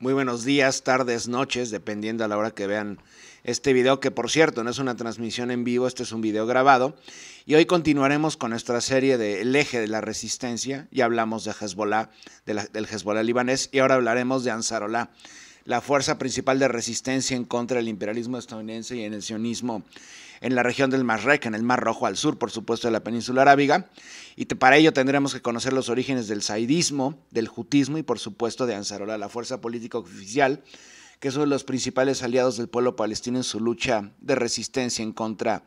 Muy buenos días, tardes, noches, dependiendo a la hora que vean este video, que por cierto no es una transmisión en vivo, este es un video grabado. Y hoy continuaremos con nuestra serie de El eje de la resistencia. y hablamos de Hezbollah, del Hezbollah libanés, y ahora hablaremos de Ansarolá la fuerza principal de resistencia en contra del imperialismo estadounidense y en el sionismo en la región del Mar en el Mar Rojo al sur, por supuesto, de la península arábiga. Y para ello tendremos que conocer los orígenes del saidismo, del jutismo y, por supuesto, de Ansarola, la fuerza política oficial, que es uno de los principales aliados del pueblo palestino en su lucha de resistencia en contra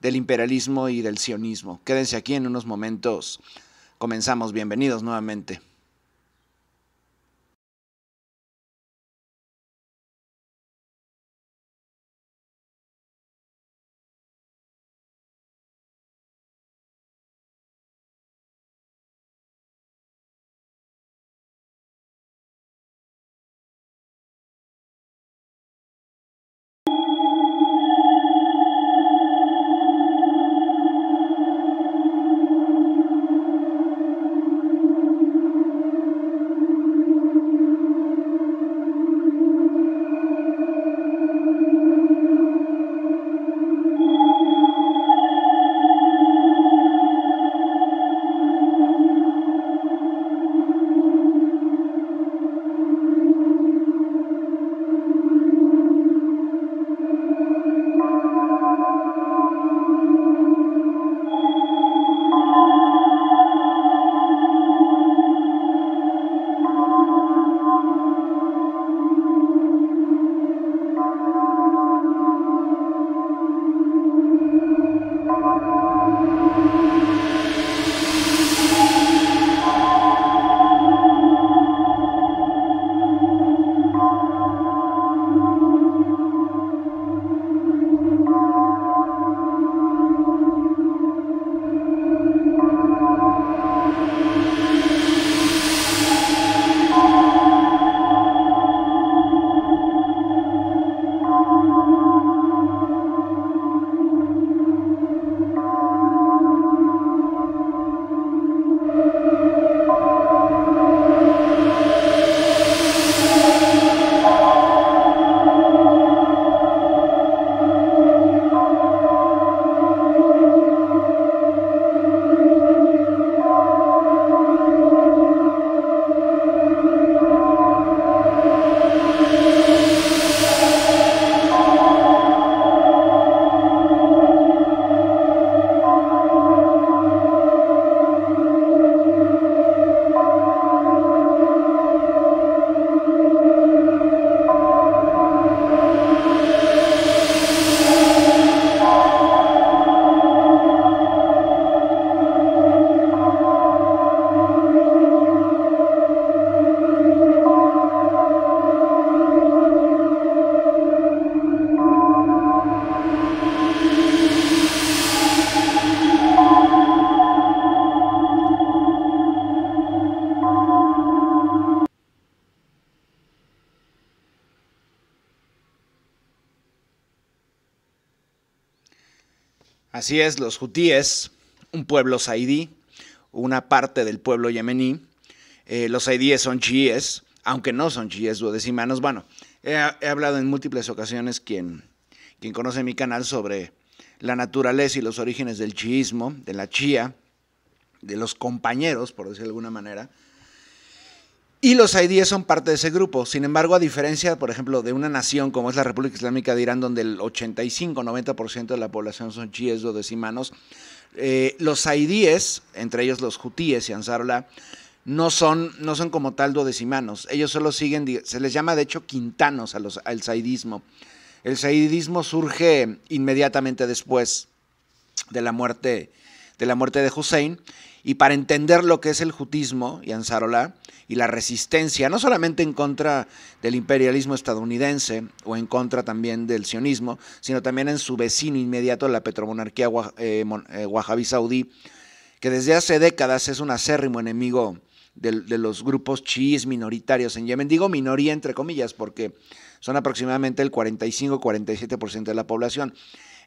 del imperialismo y del sionismo. Quédense aquí en unos momentos. Comenzamos. Bienvenidos nuevamente. Así es, los hutíes, un pueblo saidí, una parte del pueblo yemení. Eh, los saidíes son chiíes, aunque no son chiíes duodecimanos. Bueno, he, hablado en múltiples ocasiones, quien, quien conoce mi canal, sobre la naturaleza y los orígenes del chiismo, de la chía, de los compañeros, por decirlo de alguna manera, y los saidíes son parte de ese grupo. Sin embargo, a diferencia, por ejemplo, de una nación como es la República Islámica de Irán, donde el 85-90% de la población son chiíes o eh, los saidíes, entre ellos los Jutíes y Ansarla, no son, no son como tal duodecimanos. Ellos solo siguen, se les llama de hecho quintanos al saidismo. El saidismo surge inmediatamente después de la muerte de la muerte de Hussein y para entender lo que es el jutismo y Anzarola y la resistencia, no solamente en contra del imperialismo estadounidense o en contra también del sionismo, sino también en su vecino inmediato, la petromonarquía eh, eh, wahhabi saudí, que desde hace décadas es un acérrimo enemigo de, los grupos chiíes minoritarios en Yemen. Digo minoría entre comillas porque son aproximadamente el 45-47% de la población.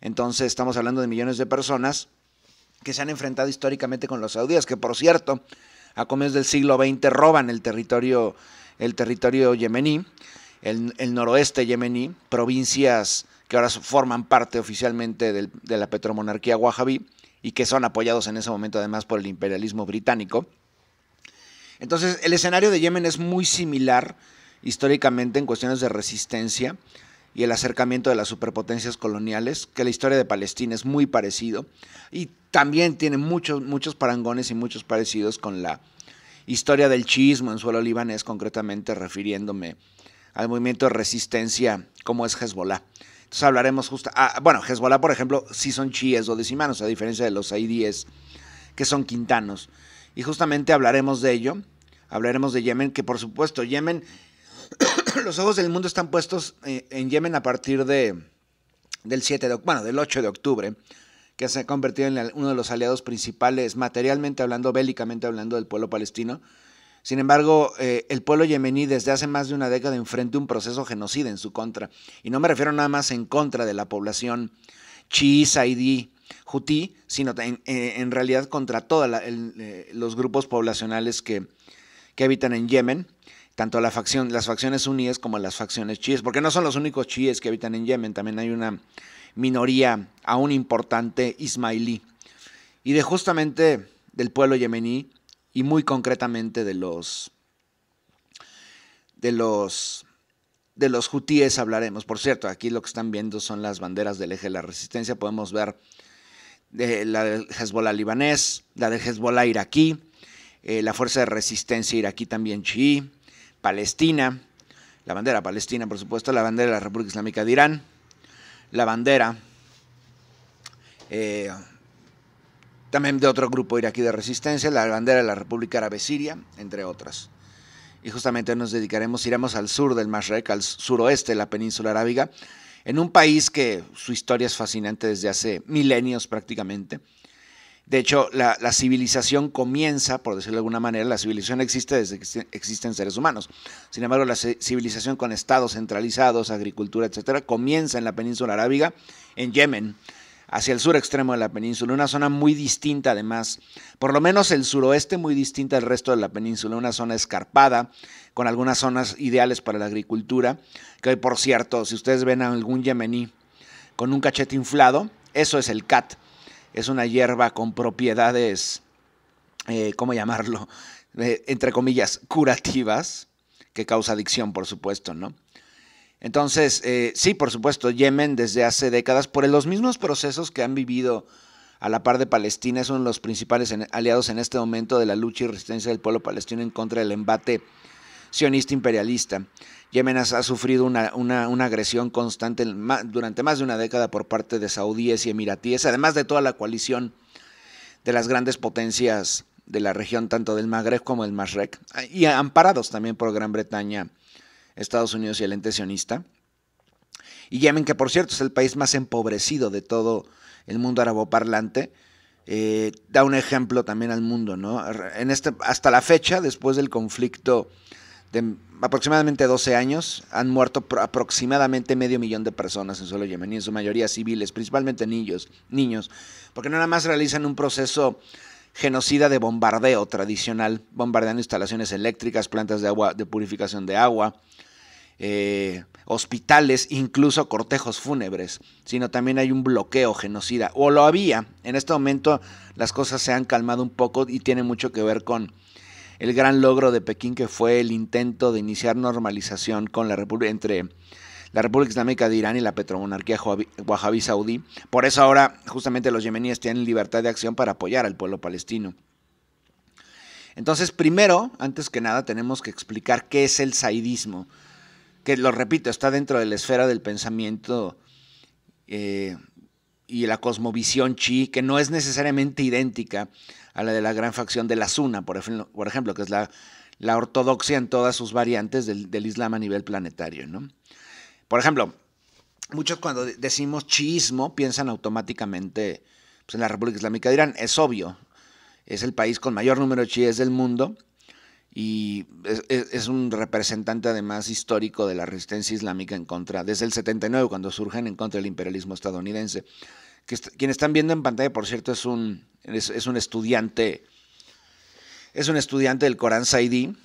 Entonces estamos hablando de millones de personas que se han enfrentado históricamente con los saudíes, que por cierto, a comienzos del siglo XX roban el territorio, el territorio yemení, el, noroeste yemení, provincias que ahora forman parte oficialmente de la petromonarquía wahhabí y que son apoyados en ese momento además por el imperialismo británico. Entonces, el escenario de Yemen es muy similar históricamente en cuestiones de resistencia y el acercamiento de las superpotencias coloniales, que la historia de Palestina es muy parecido y también tiene muchos, muchos parangones y muchos parecidos con la historia del chiismo en suelo libanés, concretamente refiriéndome al movimiento de resistencia como es Hezbollah. Entonces hablaremos justo, ah, bueno, Hezbollah por ejemplo sí son chiíes o decimanos, a diferencia de los saidíes que son quintanos. Y justamente hablaremos de ello, hablaremos de Yemen, que por supuesto Yemen los ojos del mundo están puestos eh, en Yemen a partir de, del, 7 de, bueno, del 8 de octubre, que se ha convertido en uno de los aliados principales, materialmente hablando, bélicamente hablando, del pueblo palestino. Sin embargo, eh, el pueblo yemení desde hace más de una década enfrenta un proceso genocida en su contra. Y no me refiero nada más en contra de la población chií, saidí, jutí, sino eh, en, realidad contra todos los grupos poblacionales que, que habitan en Yemen tanto la facción, las facciones uníes como las facciones chiíes, porque no son los únicos chiíes que habitan en Yemen, también hay una minoría aún importante ismailí. Y de justamente del pueblo yemení y muy concretamente de los de los de los hutíes hablaremos. Por cierto, aquí lo que están viendo son las banderas del eje de la resistencia. Podemos ver de eh, la de Hezbollah libanés, la de Hezbollah iraquí, eh, la fuerza de resistencia iraquí también chií, Palestina, la bandera palestina, por supuesto, la bandera de la República Islámica de Irán, la bandera eh, también de otro grupo iraquí de resistencia, la bandera de la República Árabe Siria, entre otras. Y justamente nos dedicaremos, iremos al sur del Mashrek, al suroeste de la península arábiga, en un país que su historia es fascinante desde hace milenios prácticamente de hecho, la, civilización comienza, por decirlo de alguna manera, la civilización existe desde que existen seres humanos. Sin embargo, la civilización con estados centralizados, agricultura, etcétera, comienza en la península arábiga, en Yemen, hacia el sur extremo de la península, una zona muy distinta además, por lo menos el suroeste muy distinta al resto de la península, una zona escarpada, con algunas zonas ideales para la agricultura, que hoy por cierto, si ustedes ven a algún yemení con un cachete inflado, eso es el CAT es una hierba con propiedades, eh, ¿cómo llamarlo? entre comillas, curativas, que causa adicción, por supuesto, ¿no? Entonces, eh, sí, por supuesto, Yemen desde hace décadas, por los mismos procesos que han vivido a la par de Palestina, es uno de los principales aliados en este momento de la lucha y resistencia del pueblo palestino en contra del embate sionista imperialista. Yemen ha sufrido una, agresión constante durante más de una década por parte de saudíes y emiratíes, además de toda la coalición de las grandes potencias de la región, tanto del Magreb como del Mashrek, y amparados también por Gran Bretaña, Estados Unidos y el ente sionista. Y Yemen, que por cierto es el país más empobrecido de todo el mundo araboparlante, parlante, eh, da un ejemplo también al mundo, ¿no? En este, hasta la fecha, después del conflicto de aproximadamente 12 años, han muerto aproximadamente medio millón de personas en suelo yemení, en su mayoría civiles, principalmente niños, niños, porque nada más realizan un proceso genocida de bombardeo tradicional, bombardeando instalaciones eléctricas, plantas de agua, de purificación de agua, eh, hospitales, incluso cortejos fúnebres, sino también hay un bloqueo genocida, o lo había, en este momento las cosas se han calmado un poco y tiene mucho que ver con el gran logro de Pekín que fue el intento de iniciar normalización con la entre la República Islámica de Irán y la petromonarquía wahhabí saudí. Por eso ahora justamente los yemeníes tienen libertad de acción para apoyar al pueblo palestino. Entonces, primero, antes que nada, tenemos que explicar qué es el saidismo, que lo repito, está dentro de la esfera del pensamiento eh, y la cosmovisión chi, que no es necesariamente idéntica a la de la gran facción de la suna, por ejemplo, que es la, la ortodoxia en todas sus variantes del, Islam a nivel planetario. Por ejemplo, muchos cuando decimos chiismo piensan automáticamente pues, en la República Islámica de Irán. Es obvio, es el país con mayor número de chiíes del mundo y es, es, un representante además histórico de la resistencia islámica en contra, desde el 79, cuando surgen en contra del imperialismo estadounidense. Quienes están viendo en pantalla, por cierto, es un, es, un estudiante, es un estudiante del Corán Saidí,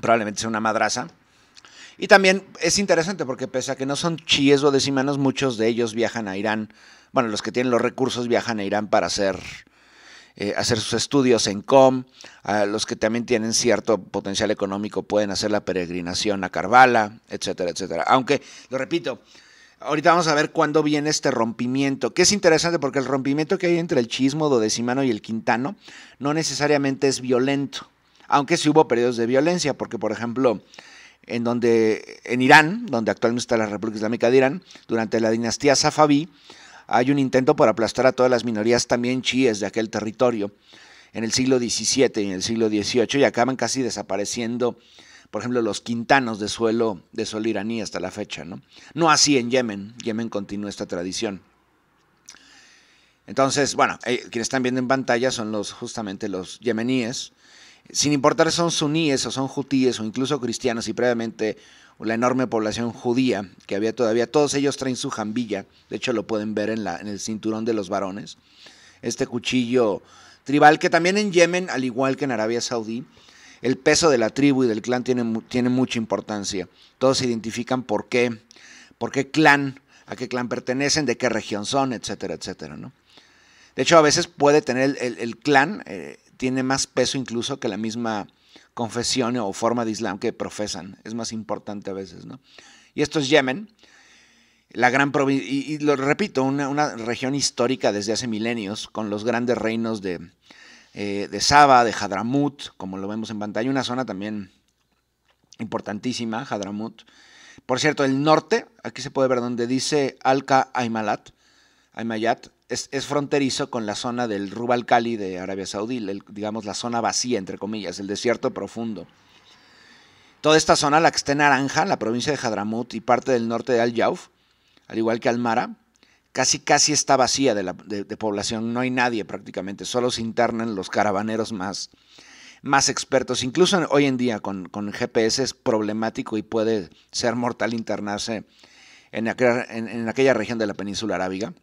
probablemente sea una madraza. Y también es interesante porque pese a que no son chiíes o decimanos, muchos de ellos viajan a Irán, bueno, los que tienen los recursos viajan a Irán para hacer, eh, hacer sus estudios en COM, a los que también tienen cierto potencial económico pueden hacer la peregrinación a Karbala, etcétera, etcétera. Aunque, lo repito, Ahorita vamos a ver cuándo viene este rompimiento, que es interesante porque el rompimiento que hay entre el chismo dodecimano y el quintano no necesariamente es violento, aunque sí hubo periodos de violencia, porque por ejemplo, en donde en Irán, donde actualmente está la República Islámica de Irán, durante la dinastía Safaví, hay un intento por aplastar a todas las minorías también chiíes de aquel territorio en el siglo XVII y en el siglo XVIII y acaban casi desapareciendo por ejemplo, los quintanos de suelo, de iraní hasta la fecha. ¿no? no así en Yemen, Yemen continúa esta tradición. Entonces, bueno, eh, quienes están viendo en pantalla son los justamente los yemeníes, sin importar si son suníes o son jutíes o incluso cristianos y previamente la enorme población judía que había todavía, todos ellos traen su jambilla, de hecho lo pueden ver la, en el cinturón de los varones, este cuchillo tribal que también en Yemen, al igual que en Arabia Saudí, el peso de la tribu y del clan tiene, mucha importancia. Todos se identifican por qué, por qué clan, a qué clan pertenecen, de qué región son, etcétera, etcétera, ¿no? De hecho, a veces puede tener el, clan, eh, tiene más peso incluso que la misma confesión o forma de Islam que profesan. Es más importante a veces, ¿no? Y esto es Yemen, la gran provincia, y, lo repito, una región histórica desde hace milenios, con los grandes reinos de, eh, de Saba, de Hadramut, como lo vemos en pantalla, una zona también importantísima, Hadramut. Por cierto, el norte, aquí se puede ver donde dice al Aymalat, Aymayat, es, es, fronterizo con la zona del Rubal Khali de Arabia Saudí, digamos la zona vacía, entre comillas, el desierto profundo. Toda esta zona, la que está en naranja, la provincia de Hadramut y parte del norte de Al-Yauf, al igual que Almara, casi casi está vacía de, población, no hay nadie prácticamente, solo se internan los caravaneros más, más expertos. Incluso hoy en día con, GPS es problemático y puede ser mortal internarse en aquella, región de la península arábiga.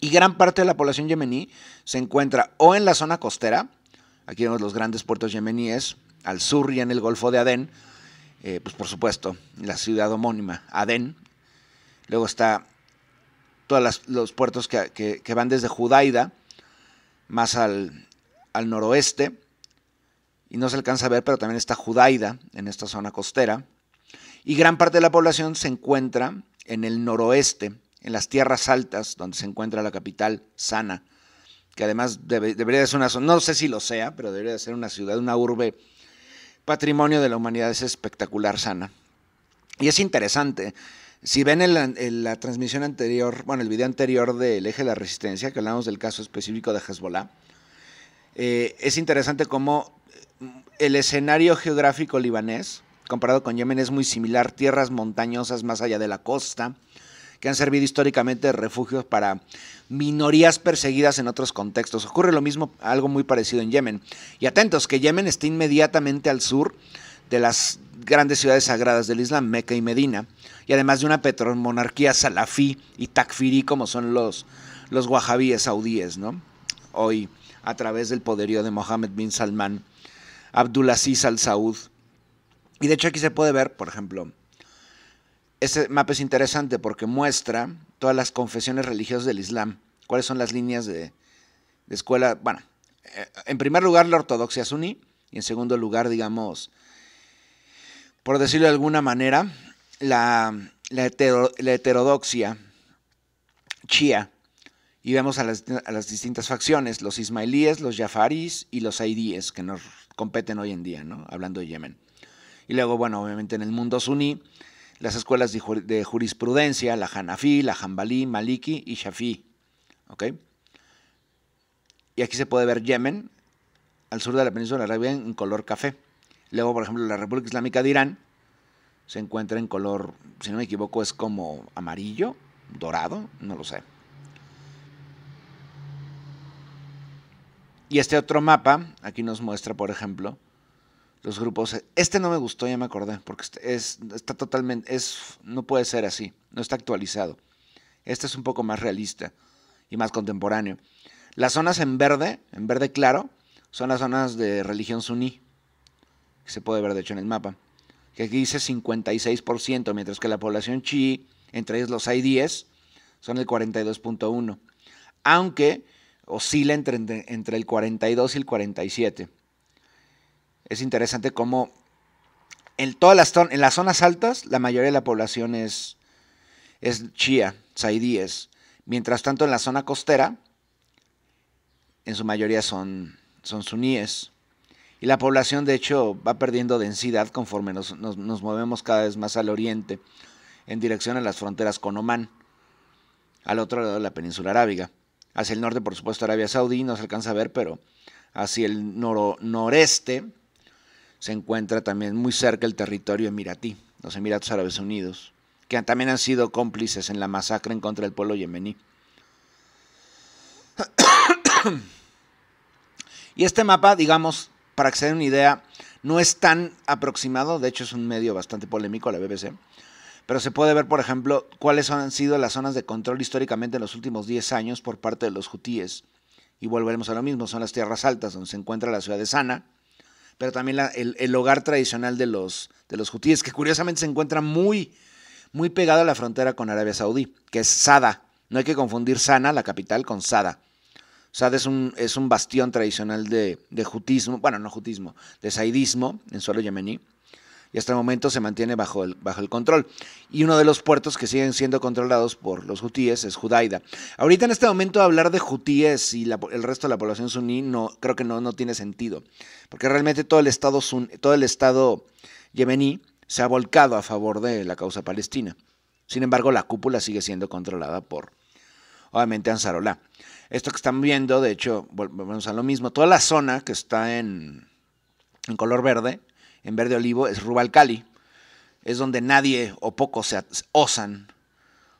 Y gran parte de la población yemení se encuentra o en la zona costera, aquí vemos los grandes puertos yemeníes, al sur y en el Golfo de Adén, eh, pues por supuesto, la ciudad homónima, Adén. Luego está todos los puertos que, van desde Judaida, más al, noroeste, y no se alcanza a ver, pero también está Judaida en esta zona costera. Y gran parte de la población se encuentra en el noroeste, en las tierras altas, donde se encuentra la capital Sana, que además debería ser una zona, no sé si lo sea, pero debería ser una ciudad, una urbe, patrimonio de la humanidad, es espectacular Sana. Y es interesante, si ven en la transmisión anterior, bueno, el video anterior del eje de la resistencia, que hablamos del caso específico de Hezbollah, eh, es interesante cómo mm, el escenario geográfico libanés, comparado con Yemen, es muy similar. Tierras montañosas más allá de la costa, que han servido históricamente de refugios para minorías perseguidas en otros contextos. Ocurre lo mismo, algo muy parecido en Yemen. Y atentos, que Yemen está inmediatamente al sur de las grandes ciudades sagradas del Islam, Meca y Medina, y además de una petromonarquía salafí y takfirí como son los, los wahabíes saudíes, ¿no? Hoy, a través del poderío de Mohammed bin Salman, Abdulaziz al Saud. Y de hecho aquí se puede ver, por ejemplo, este mapa es interesante porque muestra todas las confesiones religiosas del Islam, cuáles son las líneas de, de escuela, bueno, eh, en primer lugar la ortodoxia suní y en segundo lugar, digamos, por decirlo de alguna manera, la, la, heterodoxia chía. Y vemos a las, distintas facciones, los ismailíes, los jafaris y los aidíes, que nos competen hoy en día, ¿no? hablando de Yemen. Y luego, bueno, obviamente en el mundo suní, las escuelas de, jurisprudencia, la hanafi la Hanbalí, Maliki y Shafi. Y aquí se puede ver Yemen, al sur de la península arábiga, en color café. Luego, por ejemplo, la República Islámica de Irán se encuentra en color, si no me equivoco, es como amarillo, dorado, no lo sé. Y este otro mapa, aquí nos muestra, por ejemplo, los grupos. Este no me gustó, ya me acordé, porque este está totalmente, es, no puede ser así, no está actualizado. Este es un poco más realista y más contemporáneo. Las zonas en verde, en verde claro, son las zonas de religión suní que se puede ver de hecho en el mapa, que aquí dice 56%, mientras que la población chi entre ellos los 10 son el 42.1%, aunque oscila entre, entre el 42 y el 47%. Es interesante cómo en todas las, en las zonas altas la mayoría de la población es, es chía, saidíes. Mientras tanto en la zona costera, en su mayoría son, son suníes y la población de hecho va perdiendo densidad conforme nos, movemos cada vez más al oriente en dirección a las fronteras con Omán, al otro lado de la península arábiga. Hacia el norte, por supuesto, Arabia Saudí no se alcanza a ver, pero hacia el noreste se encuentra también muy cerca el territorio emiratí, los Emiratos Árabes Unidos, que también han sido cómplices en la masacre en contra del pueblo yemení. Y este mapa, digamos, para que se den una idea, no es tan aproximado, de hecho es un medio bastante polémico la BBC, pero se puede ver, por ejemplo, cuáles han sido las zonas de control históricamente en los últimos 10 años por parte de los hutíes. Y volveremos a lo mismo, son las tierras altas donde se encuentra la ciudad de Sana, pero también el, hogar tradicional de los, de los hutíes, que curiosamente se encuentra muy, muy pegado a la frontera con Arabia Saudí, que es Sada. No hay que confundir Sana, la capital, con Sada. Sad es un, es un bastión tradicional de, de, jutismo, bueno, no jutismo, de saidismo en suelo yemení, y hasta el momento se mantiene bajo el, bajo el control. Y uno de los puertos que siguen siendo controlados por los hutíes es Judaida. Ahorita en este momento hablar de hutíes y el resto de la población suní no, creo que no, no tiene sentido, porque realmente todo el estado, todo el estado yemení se ha volcado a favor de la causa palestina. Sin embargo, la cúpula sigue siendo controlada por, obviamente, Ansarolá. Esto que están viendo, de hecho, volvemos a lo mismo. Toda la zona que está en, color verde, en verde olivo, es Rubalcali. Es donde nadie o pocos se osan,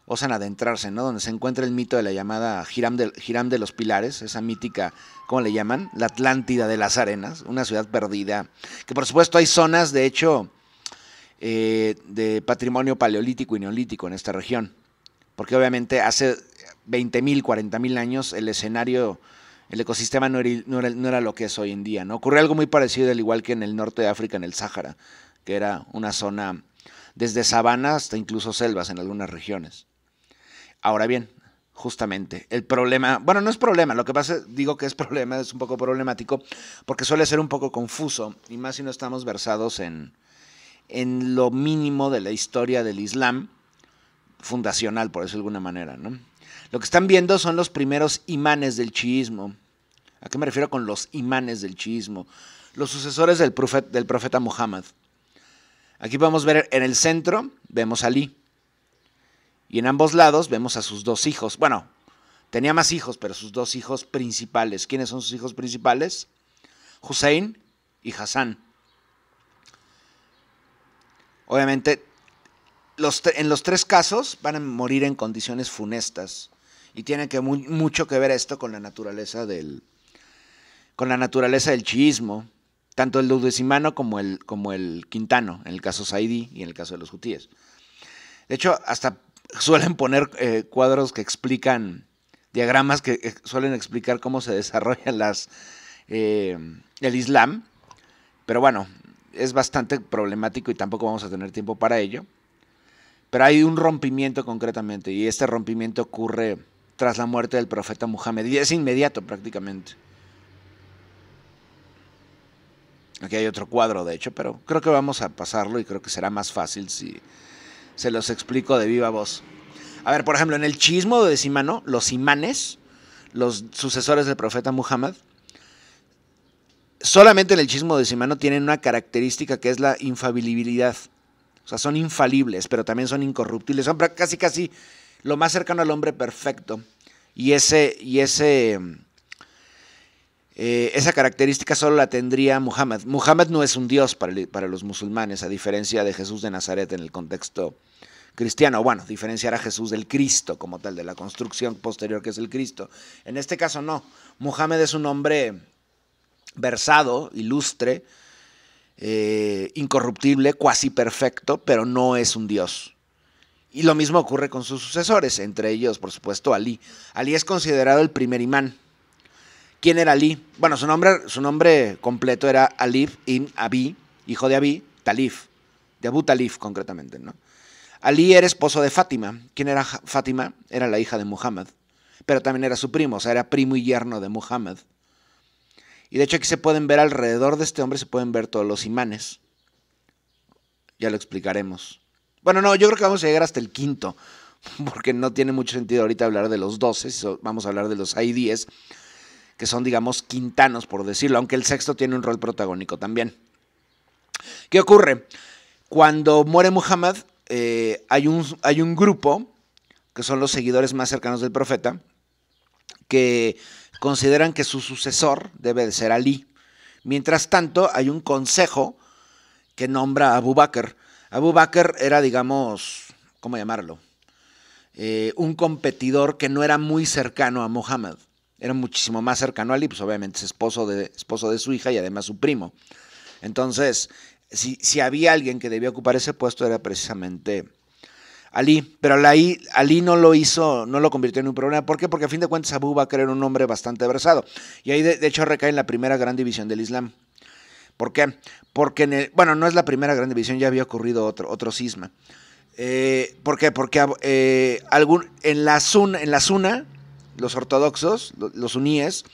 osan adentrarse, ¿no? Donde se encuentra el mito de la llamada Hiram de, los Pilares, esa mítica, ¿cómo le llaman? La Atlántida de las Arenas, una ciudad perdida. Que por supuesto hay zonas, de hecho, eh, de patrimonio paleolítico y neolítico en esta región. Porque obviamente hace 20.000, 40.000 años el escenario, el ecosistema no era, lo que es hoy en día. ¿no? Ocurrió algo muy parecido, al igual que en el norte de África, en el Sáhara, que era una zona desde sabanas hasta incluso selvas en algunas regiones. Ahora bien, justamente, el problema, bueno, no es problema, lo que pasa, digo que es problema, es un poco problemático, porque suele ser un poco confuso, y más si no estamos versados en, en lo mínimo de la historia del Islam fundacional, por eso de alguna manera, ¿no? Lo que están viendo son los primeros imanes del chiismo. ¿A qué me refiero con los imanes del chiismo? Los sucesores del, profeta, del profeta Muhammad. Aquí podemos ver en el centro, vemos a Ali. Y en ambos lados vemos a sus dos hijos. Bueno, tenía más hijos, pero sus dos hijos principales. ¿Quiénes son sus hijos principales? Hussein y Hassan. Obviamente, en los tres casos van a morir en condiciones funestas. Y tiene que mucho que ver esto con la naturaleza del con la naturaleza del chiismo, tanto el duodecimano como el como el quintano, en el caso Saidi y en el caso de los hutíes. De hecho, hasta suelen poner eh, cuadros que explican diagramas que eh, suelen explicar cómo se desarrolla las eh, el Islam, pero bueno, es bastante problemático y tampoco vamos a tener tiempo para ello. Pero hay un rompimiento concretamente y este rompimiento ocurre tras la muerte del profeta Muhammad. Y es inmediato prácticamente. Aquí hay otro cuadro, de hecho, pero creo que vamos a pasarlo y creo que será más fácil si se los explico de viva voz. A ver, por ejemplo, en el chismo de Simano, los imanes, los sucesores del profeta Muhammad, solamente en el chismo de Simano tienen una característica que es la infalibilidad. O sea, son infalibles, pero también son incorruptibles. Son casi, casi lo más cercano al hombre perfecto. Y ese, y ese, eh, esa característica solo la tendría Muhammad. Muhammad no es un dios para, los musulmanes, a diferencia de Jesús de Nazaret en el contexto cristiano. Bueno, diferenciar a Jesús del Cristo como tal, de la construcción posterior que es el Cristo. En este caso no. Muhammad es un hombre versado, ilustre, eh, incorruptible, cuasi perfecto, pero no es un dios. Y lo mismo ocurre con sus sucesores, entre ellos, por supuesto, Ali. Ali es considerado el primer imán. ¿Quién era Ali? Bueno, su nombre, su nombre completo era Alif ibn Abi, hijo de Abi, Talif, de Abu Talif concretamente, ¿no? Ali era esposo de Fátima. ¿Quién era Fátima? Era la hija de Muhammad, pero también era su primo, o sea, era primo y yerno de Muhammad. Y de hecho aquí se pueden ver alrededor de este hombre, se pueden ver todos los imanes. Ya lo explicaremos. Bueno, no, yo creo que vamos a llegar hasta el quinto, porque no tiene mucho sentido ahorita hablar de los doce. vamos a hablar de los hay 10 que son, digamos, quintanos, por decirlo, aunque el sexto tiene un rol protagónico también. ¿Qué ocurre? Cuando muere Muhammad, eh, hay, un, hay un grupo, que son los seguidores más cercanos del profeta, que consideran que su sucesor debe de ser Ali. Mientras tanto, hay un consejo que nombra a Abu Bakr. Abu Bakr era, digamos, ¿cómo llamarlo? Eh, un competidor que no era muy cercano a Muhammad. Era muchísimo más cercano a Ali, pues obviamente es esposo de, esposo de su hija y además su primo. Entonces, si, si había alguien que debía ocupar ese puesto era precisamente Ali, pero Ali, Ali, no lo hizo, no lo convirtió en un problema. ¿Por qué? Porque a fin de cuentas Abu Bakr era un hombre bastante versado. Y ahí de hecho recae en la primera gran división del Islam, ¿Por qué? Porque, bueno, no es la primera gran división, ya había ocurrido otro, otro cisma. Eh, ¿Por qué? Porque eh, algún, en, la Zuna, en la los ortodoxos, los suníes,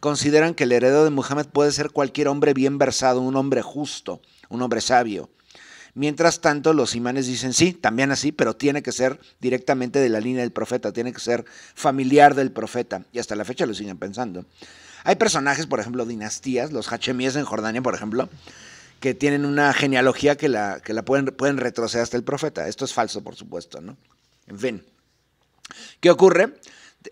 consideran que el heredero de Muhammad puede ser cualquier hombre bien versado, un hombre justo, un hombre sabio. Mientras tanto, los imanes dicen sí, también así, pero tiene que ser directamente de la línea del profeta, tiene que ser familiar del profeta. Y hasta la fecha lo siguen pensando. Hay personajes, por ejemplo, dinastías, los hachemíes en Jordania, por ejemplo, que tienen una genealogía que la, la pueden, pueden retroceder hasta el profeta. Esto es falso, por supuesto, ¿no? En fin. ¿Qué ocurre?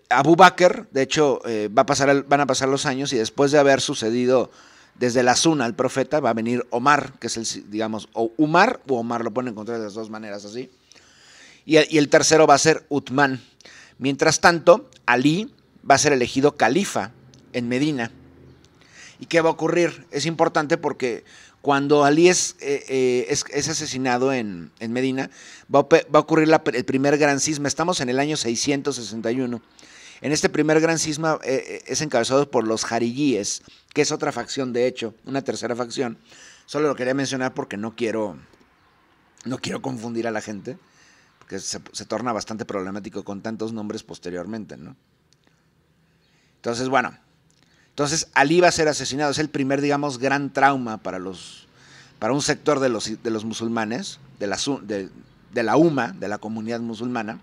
Abu Bakr, de hecho, eh, va a pasar van a pasar los años y después de haber sucedido desde la zona al profeta, va a venir Omar, que es el, digamos, o Umar o Omar, lo pueden encontrar de las dos maneras así. Y, y el tercero va a ser Utman. Mientras tanto, Ali va a ser elegido califa en Medina. ¿Y qué va a ocurrir? Es importante porque cuando Ali es, eh, eh, asesinado en, Medina, va a, ocurrir el primer gran cisma. Estamos en el año 661. En este primer gran cisma eh, es encabezado por los Jarigíes, que es otra facción, de hecho, una tercera facción. Solo lo quería mencionar porque no quiero, no quiero confundir a la gente, porque se, se torna bastante problemático con tantos nombres posteriormente, ¿no? Entonces, bueno, entonces, Ali va a ser asesinado. Es el primer, digamos, gran trauma para, los, para un sector de los, de los musulmanes, de la, de, de la UMA, de la comunidad musulmana.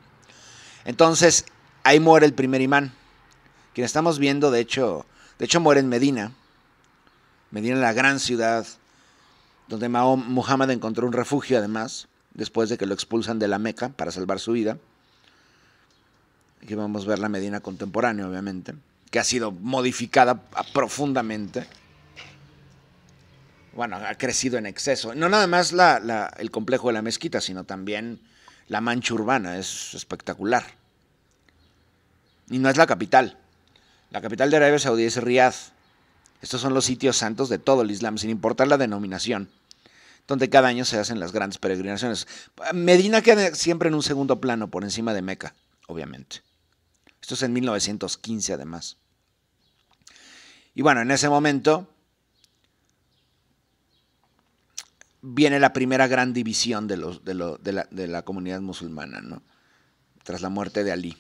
Entonces, ahí muere el primer imán, quien estamos viendo, de hecho, de hecho muere en Medina. Medina, es la gran ciudad donde Muhammad encontró un refugio, además, después de que lo expulsan de la Meca para salvar su vida. Aquí vamos a ver la Medina contemporánea, obviamente que ha sido modificada profundamente. Bueno, ha crecido en exceso. No nada más el complejo de la mezquita, sino también la mancha urbana. Es espectacular. Y no es la capital. La capital de Arabia Saudí es Riyadh. Estos son los sitios santos de todo el Islam, sin importar la denominación, donde cada año se hacen las grandes peregrinaciones. Medina queda siempre en un segundo plano, por encima de Meca, obviamente. Esto es en 1915 además. Y bueno, en ese momento viene la primera gran división de, los, de, la, comunidad musulmana, ¿no? tras la muerte de Ali.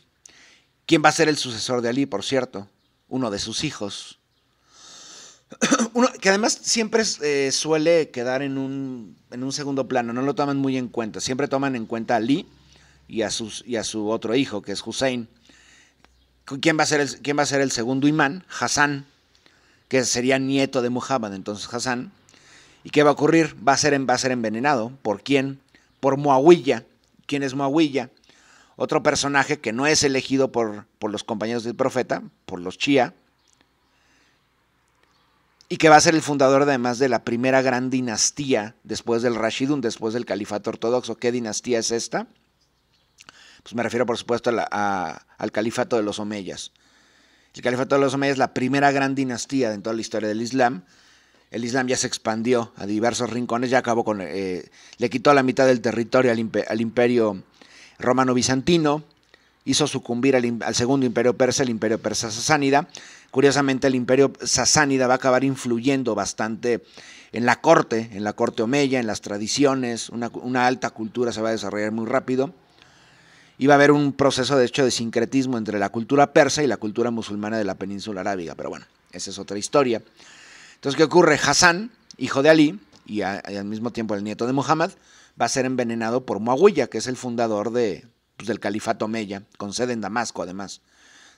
¿Quién va a ser el sucesor de Ali, por cierto? Uno de sus hijos. Uno, que además siempre eh, suele quedar en un, segundo plano, no lo toman muy en cuenta. Siempre toman en cuenta a Ali y a, sus, a su otro hijo, que es Hussein. ¿Quién va, a ser ¿Quién va a ser el segundo imán? Hassan que sería nieto de Muhammad, entonces Hassan. ¿Y qué va a ocurrir? Va a ser, va a ser envenenado. ¿Por quién? Por Muawiyah. ¿Quién es Muawiyah? Otro personaje que no es elegido por, por los compañeros del profeta, por los chía y que va a ser el fundador además de la primera gran dinastía después del Rashidun, después del califato ortodoxo. ¿Qué dinastía es esta? Pues me refiero por supuesto al califato de los Omeyas. El califato de los Omeyas es la primera gran dinastía en toda la historia del Islam. El Islam ya se expandió a diversos rincones, ya acabó con. Eh, le quitó la mitad del territorio al, imperio romano-bizantino, hizo sucumbir al, segundo imperio persa, el imperio persa sasánida. Curiosamente, el imperio sasánida va a acabar influyendo bastante en la corte, en la corte omeya, en las tradiciones, una alta cultura se va a desarrollar muy rápido iba a haber un proceso de hecho de sincretismo entre la cultura persa y la cultura musulmana de la península arábiga, pero bueno, esa es otra historia. Entonces, ¿qué ocurre? Hassan, hijo de Ali, y, al mismo tiempo el nieto de Muhammad, va a ser envenenado por Muawiyah, que es el fundador de, pues, del califato Meya, con sede en Damasco además.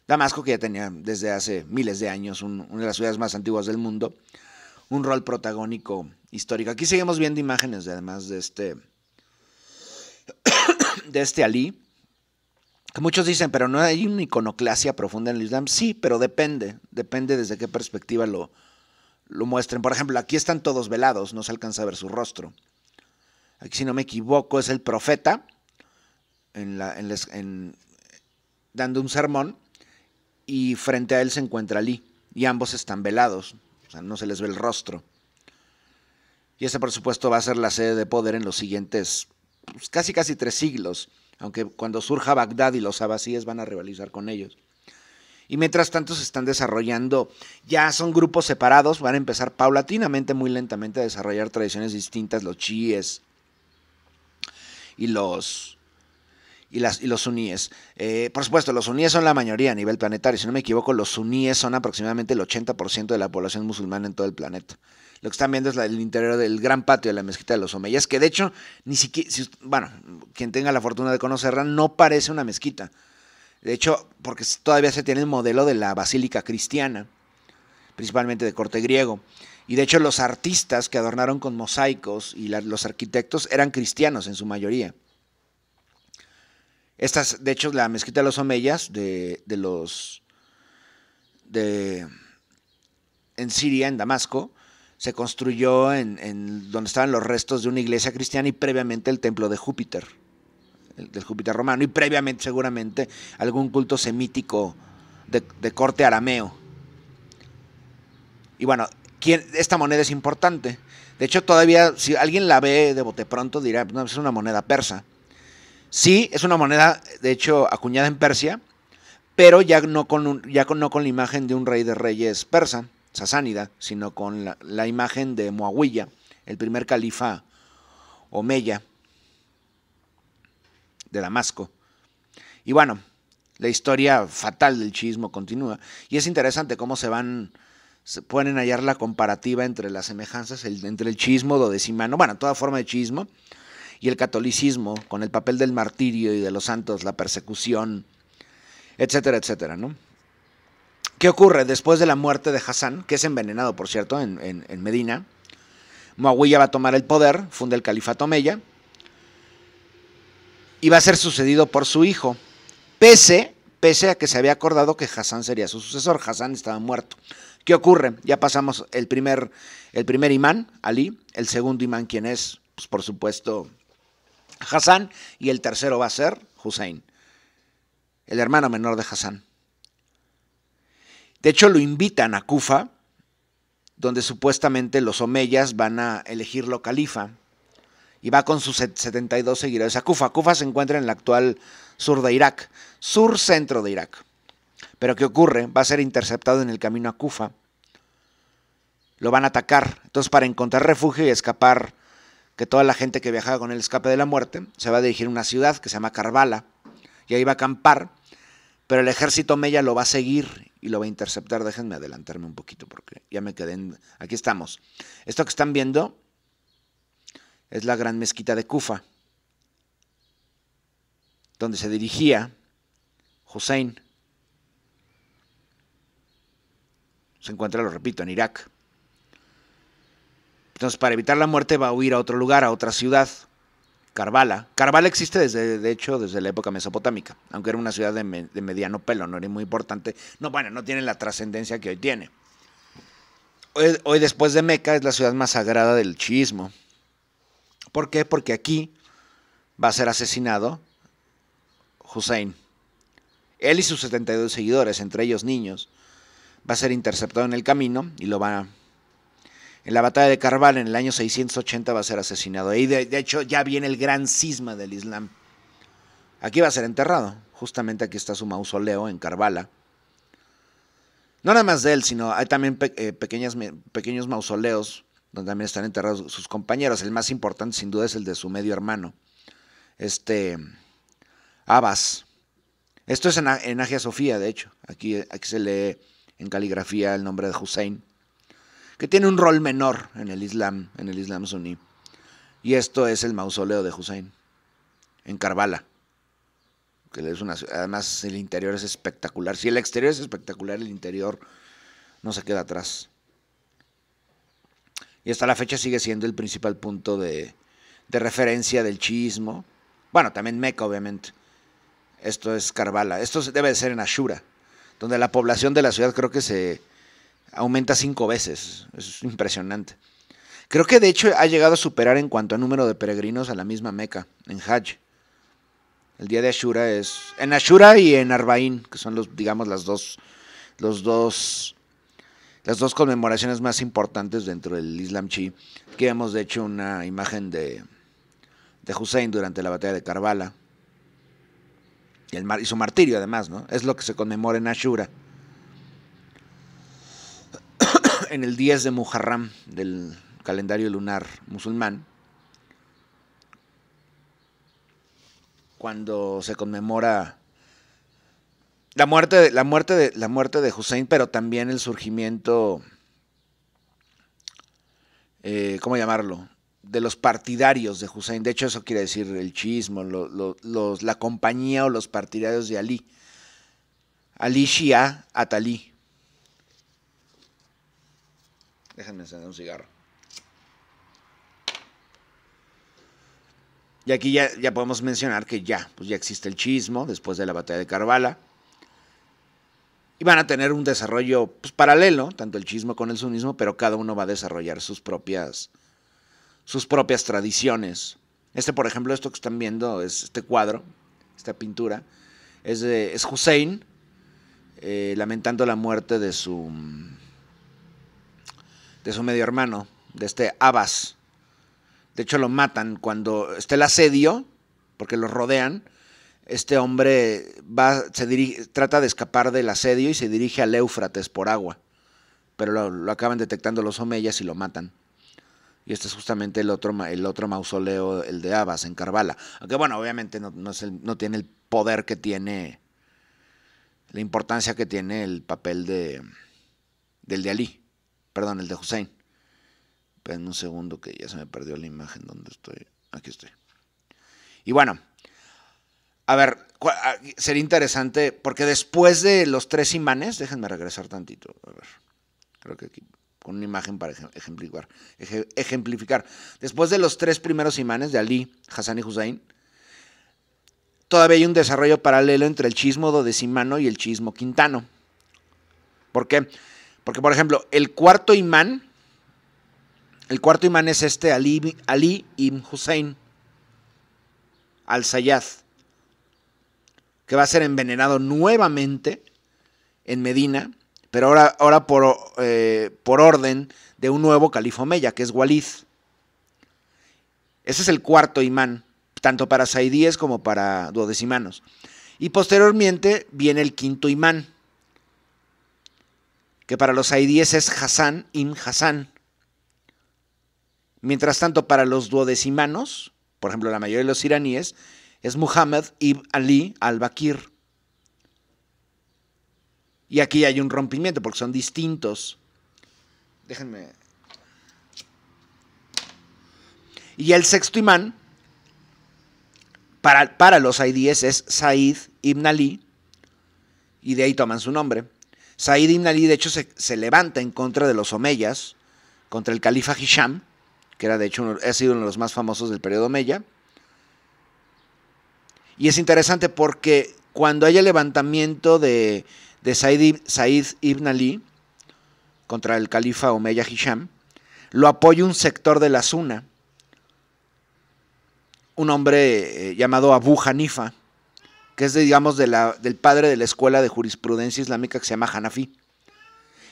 Damasco, que ya tenía desde hace miles de años una de las ciudades más antiguas del mundo, un rol protagónico histórico. Aquí seguimos viendo imágenes de, además de este, de este Ali, que muchos dicen, pero no hay una iconoclasia profunda en el Islam. Sí, pero depende, depende desde qué perspectiva lo, lo muestren. Por ejemplo, aquí están todos velados, no se alcanza a ver su rostro. Aquí, si no me equivoco, es el profeta dando un sermón y frente a él se encuentra Ali y ambos están velados, o sea, no se les ve el rostro. Y ese por supuesto, va a ser la sede de poder en los siguientes pues, casi, casi tres siglos aunque cuando surja Bagdad y los abasíes van a rivalizar con ellos. Y mientras tanto se están desarrollando, ya son grupos separados, van a empezar paulatinamente, muy lentamente a desarrollar tradiciones distintas, los chiíes y los, y, los suníes. Eh, por supuesto, los suníes son la mayoría a nivel planetario, si no me equivoco, los suníes son aproximadamente el 80% de la población musulmana en todo el planeta. Lo que están viendo es el interior del gran patio de la mezquita de los Omeyas, que de hecho, ni siquiera, bueno, quien tenga la fortuna de conocerla, no parece una mezquita. De hecho, porque todavía se tiene el modelo de la basílica cristiana, principalmente de corte griego. Y de hecho los artistas que adornaron con mosaicos y los arquitectos eran cristianos en su mayoría. Estas, de hecho, la mezquita de los Omeyas de, de los de en Siria, en Damasco, se construyó en, donde estaban los restos de una iglesia cristiana y previamente el templo de Júpiter, el, del Júpiter romano, y previamente seguramente algún culto semítico de, corte arameo. Y bueno, esta moneda es importante. De hecho, todavía, si alguien la ve de bote pronto, dirá, no, es una moneda persa. Sí, es una moneda, de hecho, acuñada en Persia, pero ya no con, ya no con la imagen de un rey de reyes persa sino con la, imagen de Muawiya, el primer califa omeya de Damasco. Y bueno, la historia fatal del chiismo continúa. Y es interesante cómo se van, se pueden hallar la comparativa entre las semejanzas entre el chiismo dodecimano, bueno, toda forma de chismo y el catolicismo, con el papel del martirio y de los santos, la persecución, etcétera, etcétera, ¿no? ¿Qué ocurre? Después de la muerte de Hassan, que es envenenado, por cierto, en, Medina, Muawiya va a tomar el poder, funda el califato Omeya, y va a ser sucedido por su hijo, pese, pese a que se había acordado que Hassan sería su sucesor. Hassan estaba muerto. ¿Qué ocurre? Ya pasamos el primer, el primer imán, Ali, el segundo imán, quien es? Pues, por supuesto, Hassan, y el tercero va a ser Hussein, el hermano menor de Hassan. De hecho, lo invitan a Kufa, donde supuestamente los omeyas van a elegirlo califa. Y va con sus 72 seguidores a Kufa. Kufa se encuentra en el actual sur de Irak, sur-centro de Irak. Pero ¿qué ocurre? Va a ser interceptado en el camino a Kufa. Lo van a atacar. Entonces, para encontrar refugio y escapar, que toda la gente que viajaba con él escape de la muerte, se va a dirigir a una ciudad que se llama Karbala. Y ahí va a acampar pero el ejército Mella lo va a seguir y lo va a interceptar. Déjenme adelantarme un poquito porque ya me quedé en... Aquí estamos. Esto que están viendo es la gran mezquita de Kufa, donde se dirigía Hussein. Se encuentra, lo repito, en Irak. Entonces, para evitar la muerte va a huir a otro lugar, a otra ciudad. Karbala, Karbala existe desde, de hecho, desde la época mesopotámica, aunque era una ciudad de, mediano pelo, no era muy importante. No, bueno, no tiene la trascendencia que hoy tiene. Hoy, después de Meca es la ciudad más sagrada del chiismo. ¿Por qué? Porque aquí va a ser asesinado Hussein. Él y sus 72 seguidores, entre ellos niños, va a ser interceptado en el camino y lo van a en la batalla de Karbala en el año 680 va a ser asesinado. Ahí de, hecho ya viene el gran cisma del Islam. Aquí va a ser enterrado. Justamente aquí está su mausoleo en Karbala. No nada más de él, sino hay también eh, pequeños mausoleos donde también están enterrados sus compañeros. El más importante sin duda es el de su medio hermano, este Abbas. Esto es en, en Agia Sofía, de hecho. Aquí, aquí se lee en caligrafía el nombre de Hussein que tiene un rol menor en el Islam, en el Islam suní. Y esto es el mausoleo de Hussein, en Karbala. Que es una, además el interior es espectacular. Si el exterior es espectacular, el interior no se queda atrás. Y hasta la fecha sigue siendo el principal punto de, referencia del chiismo. Bueno, también Meca, obviamente. Esto es Karbala. Esto debe de ser en Ashura, donde la población de la ciudad creo que se, aumenta cinco veces. Es impresionante. Creo que de hecho ha llegado a superar en cuanto a número de peregrinos a la misma Meca, en Hajj. El día de Ashura es. En Ashura y en Arbaín, que son los, digamos, las dos. Los dos. Las dos conmemoraciones más importantes dentro del Islam Chi. Que hemos de hecho una imagen de. Hussein durante la batalla de Karbala. Y, y su martirio, además, ¿no? Es lo que se conmemora en Ashura. en el 10 de Muharram del calendario lunar musulmán, cuando se conmemora la muerte de, la muerte de, la muerte de Hussein, pero también el surgimiento, eh, ¿cómo llamarlo? De los partidarios de Hussein. De hecho, eso quiere decir el chismo, la compañía o los partidarios de Ali. Ali Shia Atalí. Déjenme encender un cigarro. Y aquí ya, podemos mencionar que ya, pues ya existe el chismo después de la batalla de Carvala. Y van a tener un desarrollo pues, paralelo, tanto el chismo con el sunismo, pero cada uno va a desarrollar sus propias, sus propias tradiciones. Este, por ejemplo, esto que están viendo, es este cuadro, esta pintura, es, de, es Hussein eh, lamentando la muerte de su, de su medio hermano, de este Abbas. De hecho, lo matan cuando está el asedio, porque los rodean. Este hombre va, se trata de escapar del asedio y se dirige al Éufrates por agua. Pero lo, acaban detectando los omeyas y lo matan. Y este es justamente el otro, el otro mausoleo, el de Abbas, en Karbala. Aunque bueno, obviamente no, tiene el poder que tiene, la importancia que tiene el papel de, del de Ali. Perdón, el de Hussein. Esperen un segundo que ya se me perdió la imagen donde estoy. Aquí estoy. Y bueno, a ver, ah, sería interesante, porque después de los tres imanes, déjenme regresar tantito. A ver, creo que aquí, con una imagen para ejemplificar. ejemplificar. Después de los tres primeros imanes de Ali, Hassan y Hussein, todavía hay un desarrollo paralelo entre el chismo dodecimano y el chismo quintano. ¿Por qué? Porque porque, por ejemplo, el cuarto imán, el cuarto imán es este Ali, ibn Hussein al-Sayyad, que va a ser envenenado nuevamente en Medina, pero ahora, ahora por, eh, por orden de un nuevo califa Meya, que es Walid. Ese es el cuarto imán, tanto para saidíes como para duodecimanos. Y posteriormente viene el quinto imán, que para los aidíes es Hassan, ibn Hassan. Mientras tanto, para los duodecimanos, por ejemplo, la mayoría de los iraníes, es Muhammad ibn Ali al-Bakir. Y aquí hay un rompimiento porque son distintos. Déjenme. Y el sexto imán para, para los aidíes, es Said ibn Ali. Y de ahí toman su nombre. Said ibn Ali, de hecho, se, levanta en contra de los omeyas, contra el califa Hisham, que era de hecho ha sido uno de los más famosos del periodo omeya. Y es interesante porque cuando hay el levantamiento de, Said, Said, ibn Ali contra el califa Omeya Hisham, lo apoya un sector de la Sunna, un hombre eh, llamado Abu Hanifa, que es, digamos, del padre de la escuela de jurisprudencia islámica que se llama Hanafi.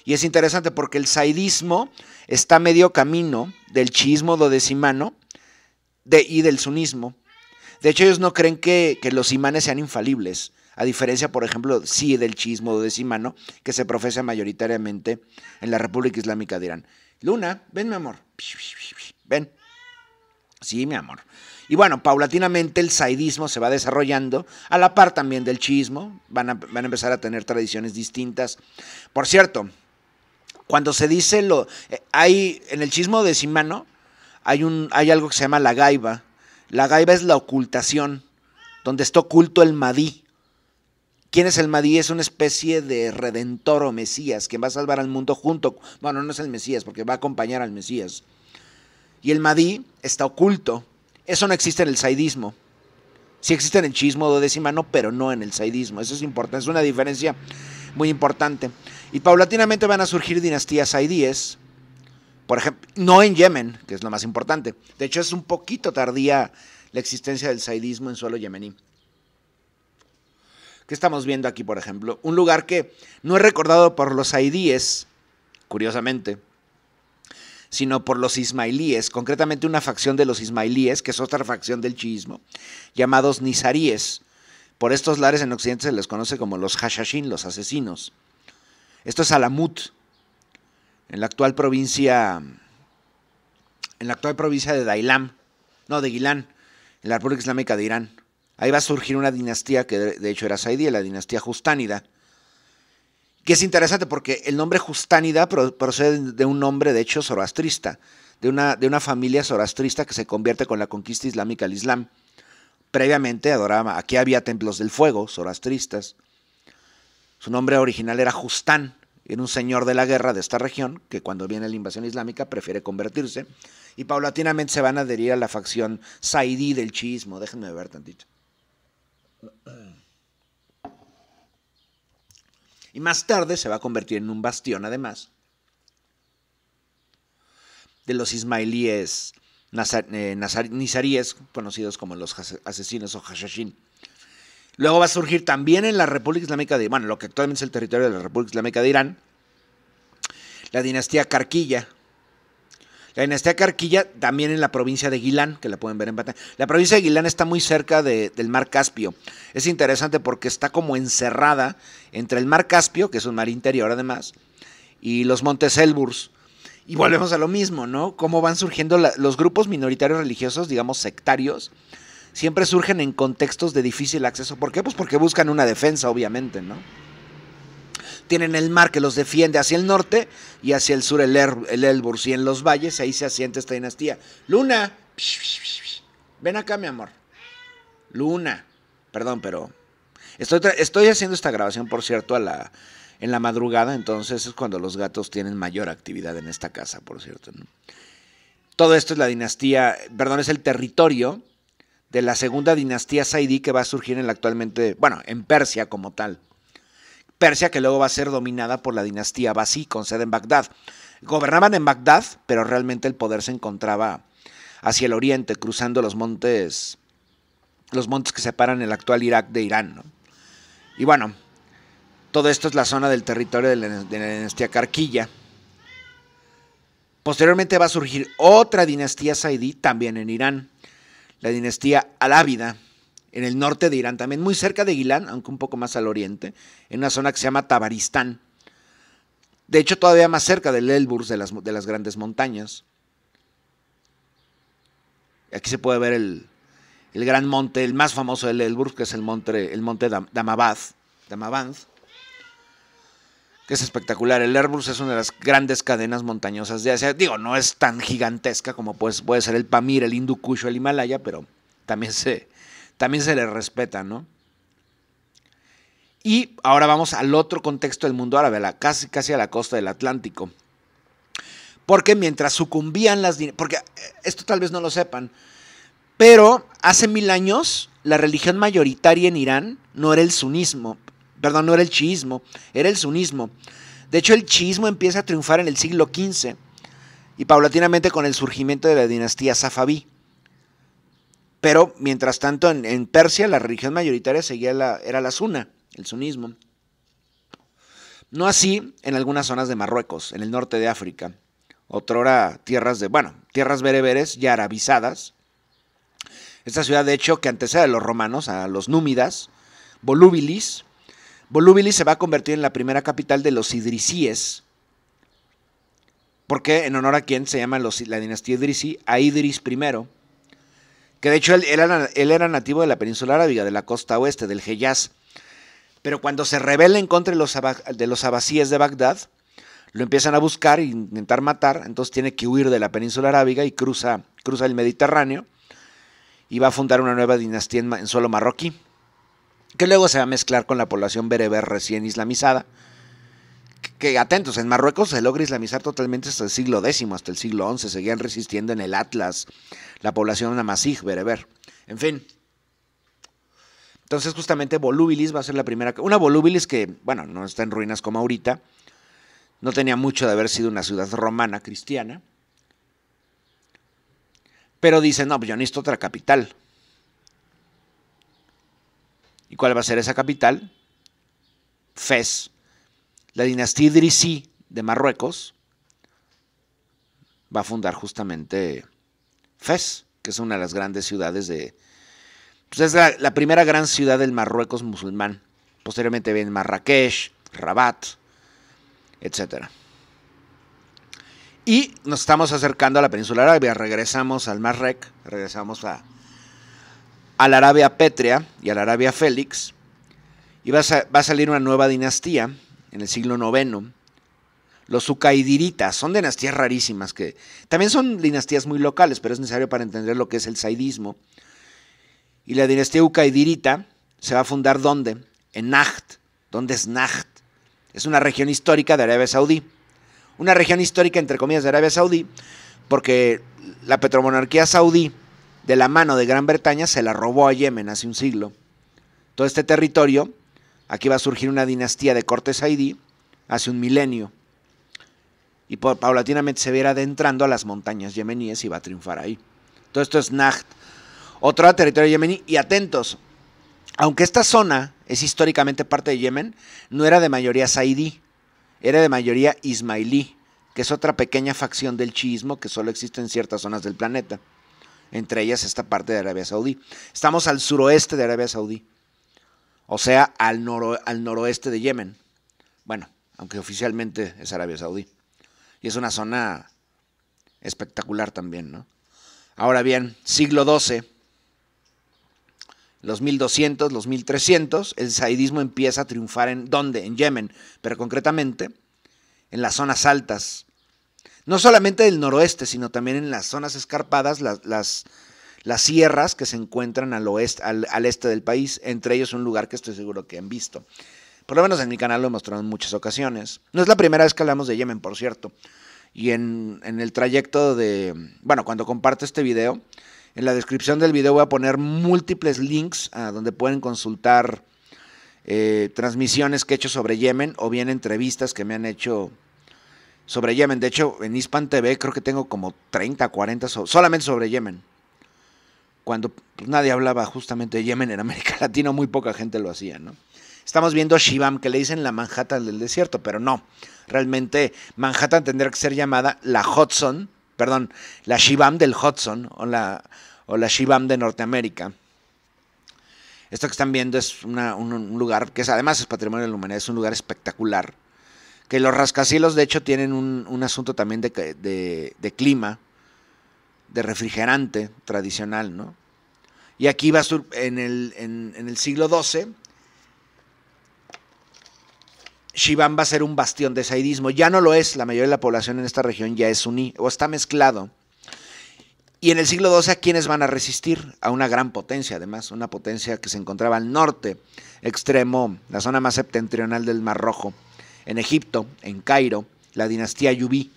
Y es interesante porque el saidismo está medio camino del chiismo dodecimano de, y del sunismo. De hecho, ellos no creen que, que, los imanes sean infalibles, a diferencia, por ejemplo, sí del chiismo dodecimano que se profesa mayoritariamente en la República Islámica de Irán. Luna, ven, mi amor. Ven. Sí, mi amor. Y bueno, paulatinamente el saidismo se va desarrollando, a la par también del chismo, van a, empezar a tener tradiciones distintas. Por cierto, cuando se dice lo. Eh, hay, en el chismo de Simano, hay, un, hay algo que se llama la gaiba. La gaiba es la ocultación, donde está oculto el Madí. ¿Quién es el Madí? Es una especie de redentor o Mesías, que va a salvar al mundo junto. Bueno, no es el Mesías, porque va a acompañar al Mesías. Y el Madí está oculto. Eso no existe en el saidismo. Sí existe en el chismo dodecimano, pero no en el saidismo. Eso es importante, es una diferencia muy importante. Y paulatinamente van a surgir dinastías saidíes, por ejemplo, no en Yemen, que es lo más importante. De hecho, es un poquito tardía la existencia del saidismo en suelo yemení. ¿Qué estamos viendo aquí, por ejemplo? Un lugar que no es recordado por los saidíes, curiosamente, sino por los ismailíes, concretamente una facción de los ismailíes, que es otra facción del chiismo, llamados nizaríes. Por estos lares en Occidente se les conoce como los hashashin, los asesinos. Esto es Alamut, en la actual provincia, en la actual provincia de Dailam, no, de Gilán, en la República Islámica de Irán. Ahí va a surgir una dinastía que de hecho era Saidí, la dinastía Justánida, que es interesante porque el nombre Justánida procede de un nombre, de hecho, zoroastrista, de una, de una familia zoroastrista que se convierte con la conquista islámica al Islam. Previamente adoraba, aquí había templos del fuego, zoroastristas. Su nombre original era Justán, era un señor de la guerra de esta región que cuando viene la invasión islámica prefiere convertirse y paulatinamente se van a adherir a la facción saidí del chiismo. Déjenme ver tantito y más tarde se va a convertir en un bastión además de los ismailíes eh, nizaríes, conocidos como los asesinos o hashashin. Luego va a surgir también en la República Islámica de Irán, bueno, lo que actualmente es el territorio de la República Islámica de Irán, la dinastía Carquilla, la dinastía Carquilla también en la provincia de Guilán, que la pueden ver en pantalla. La provincia de Guilán está muy cerca del mar Caspio. Es interesante porque está como encerrada entre el mar Caspio, que es un mar interior además, y los montes Elburz. Y volvemos a lo mismo, ¿no? Cómo van surgiendo los grupos minoritarios religiosos, digamos sectarios, siempre surgen en contextos de difícil acceso. ¿Por qué? Pues porque buscan una defensa, obviamente, ¿no? tienen el mar que los defiende hacia el norte y hacia el sur el, Elbur y en los valles, ahí se asienta esta dinastía. Luna, ven acá mi amor. Luna, perdón, pero estoy, estoy haciendo esta grabación, por cierto, a la, en la madrugada, entonces es cuando los gatos tienen mayor actividad en esta casa, por cierto. Todo esto es la dinastía, perdón, es el territorio de la segunda dinastía Saidí que va a surgir en la actualmente, bueno, en Persia como tal. Persia que luego va a ser dominada por la dinastía Basí con sede en Bagdad. Gobernaban en Bagdad, pero realmente el poder se encontraba hacia el oriente, cruzando los montes, los montes que separan el actual Irak de Irán. Y bueno, todo esto es la zona del territorio de la, dinastía Carquilla. Posteriormente va a surgir otra dinastía saidí también en Irán, la dinastía Alávida en el norte de Irán, también muy cerca de Gilán, aunque un poco más al oriente, en una zona que se llama Tabaristán. De hecho, todavía más cerca del Elburz, de las, de las grandes montañas. Aquí se puede ver el, el gran monte, el más famoso del Elburz, que es el monte, el monte Damabad, que es espectacular. El Elburz es una de las grandes cadenas montañosas de Asia. Digo, no es tan gigantesca como pues, puede ser el Pamir, el Hindu el Himalaya, pero también se, también se les respeta, ¿no? Y ahora vamos al otro contexto del mundo árabe, la, casi, casi a la costa del Atlántico. Porque mientras sucumbían las... Porque eh, esto tal vez no lo sepan, pero hace mil años la religión mayoritaria en Irán no era el sunismo, perdón, no era el chiismo, era el sunismo. De hecho, el chiismo empieza a triunfar en el siglo XV y paulatinamente con el surgimiento de la dinastía Safaví. Pero mientras tanto, en, Persia la religión mayoritaria seguía era la suna, el sunismo. No así en algunas zonas de Marruecos, en el norte de África, otrora tierras de, bueno, tierras bereberes ya arabizadas. Esta ciudad, de hecho, que antecede a los romanos, a los númidas, Volubilis. Volubilis se va a convertir en la primera capital de los idrisíes, porque en honor a quien se llama la dinastía idrisí a Idris I que de hecho él, era, nativo de la península arábiga, de la costa oeste, del Hejaz. Pero cuando se rebela en contra de los, de abasíes de Bagdad, lo empiezan a buscar e intentar matar, entonces tiene que huir de la península arábiga y cruza, cruza el Mediterráneo y va a fundar una nueva dinastía en, en suelo marroquí, que luego se va a mezclar con la población bereber recién islamizada, que atentos, en Marruecos se logra islamizar totalmente hasta el siglo X, hasta el siglo XI, seguían resistiendo en el Atlas la población amazigh bereber, en fin. Entonces justamente Volubilis va a ser la primera, una Volubilis que, bueno, no está en ruinas como ahorita, no tenía mucho de haber sido una ciudad romana cristiana, pero dice, no, pues yo necesito otra capital. ¿Y cuál va a ser esa capital? Fez la dinastía Idrisí de Marruecos va a fundar justamente Fez, que es una de las grandes ciudades de... Pues, es la, primera gran ciudad del Marruecos musulmán. Posteriormente viene Marrakech, Rabat, etc. Y nos estamos acercando a la península Arabia. Regresamos al Marrec, regresamos a, la Arabia Pétrea y a la Arabia Félix. Y va a salir una nueva dinastía en el siglo IX. Los Ucaidiritas son dinastías rarísimas que también son dinastías muy locales, pero es necesario para entender lo que es el saidismo. Y la dinastía Ucaidirita se va a fundar ¿dónde? En Nacht, ¿Dónde es Nacht? Es una región histórica de Arabia Saudí. Una región histórica, entre comillas, de Arabia Saudí, porque la petromonarquía saudí, de la mano de Gran Bretaña, se la robó a Yemen hace un siglo. Todo este territorio Aquí va a surgir una dinastía de cortes Haidí hace un milenio. Y paulatinamente se viera adentrando a las montañas yemeníes y va a triunfar ahí. Todo esto es Nacht, otro territorio yemení. Y atentos, aunque esta zona es históricamente parte de Yemen, no era de mayoría saidí, era de mayoría ismailí, que es otra pequeña facción del chiismo que solo existe en ciertas zonas del planeta, entre ellas esta parte de Arabia Saudí. Estamos al suroeste de Arabia Saudí o sea, al, noroeste de Yemen. Bueno, aunque oficialmente es Arabia Saudí. Y es una zona espectacular también, ¿no? Ahora bien, siglo XII, los 1200, los 1300, el saidismo empieza a triunfar en dónde? En Yemen, pero concretamente en las zonas altas. No solamente del noroeste, sino también en las zonas escarpadas, las, las las sierras que se encuentran al, oeste, al, este del país, entre ellos un lugar que estoy seguro que han visto. Por lo menos en mi canal lo he mostrado en muchas ocasiones. No es la primera vez que hablamos de Yemen, por cierto. Y en, el trayecto de, bueno, cuando comparto este video, en la descripción del video voy a poner múltiples links a donde pueden consultar eh, transmisiones que he hecho sobre Yemen o bien entrevistas que me han hecho sobre Yemen. De hecho, en Hispan TV creo que tengo como 30, 40 solamente sobre Yemen cuando pues, nadie hablaba justamente de Yemen en América Latina, muy poca gente lo hacía, ¿no? Estamos viendo Shibam, que le dicen la Manhattan del desierto, pero no. Realmente Manhattan tendría que ser llamada la Hudson, perdón, la Shibam del Hudson o la, o Shibam de Norteamérica. Esto que están viendo es un, lugar que es, además es patrimonio de la humanidad, es un lugar espectacular. Que los rascacielos, de hecho, tienen un, asunto también de, de, de clima, de refrigerante tradicional, ¿no? Y aquí va en, el, en, el siglo XII, Shiván va a ser un bastión de saidismo. Ya no lo es, la mayoría de la población en esta región ya es suní o está mezclado. Y en el siglo XII, ¿a quiénes van a resistir? A una gran potencia, además, una potencia que se encontraba al norte extremo, la zona más septentrional del Mar Rojo, en Egipto, en Cairo, la dinastía Yubí.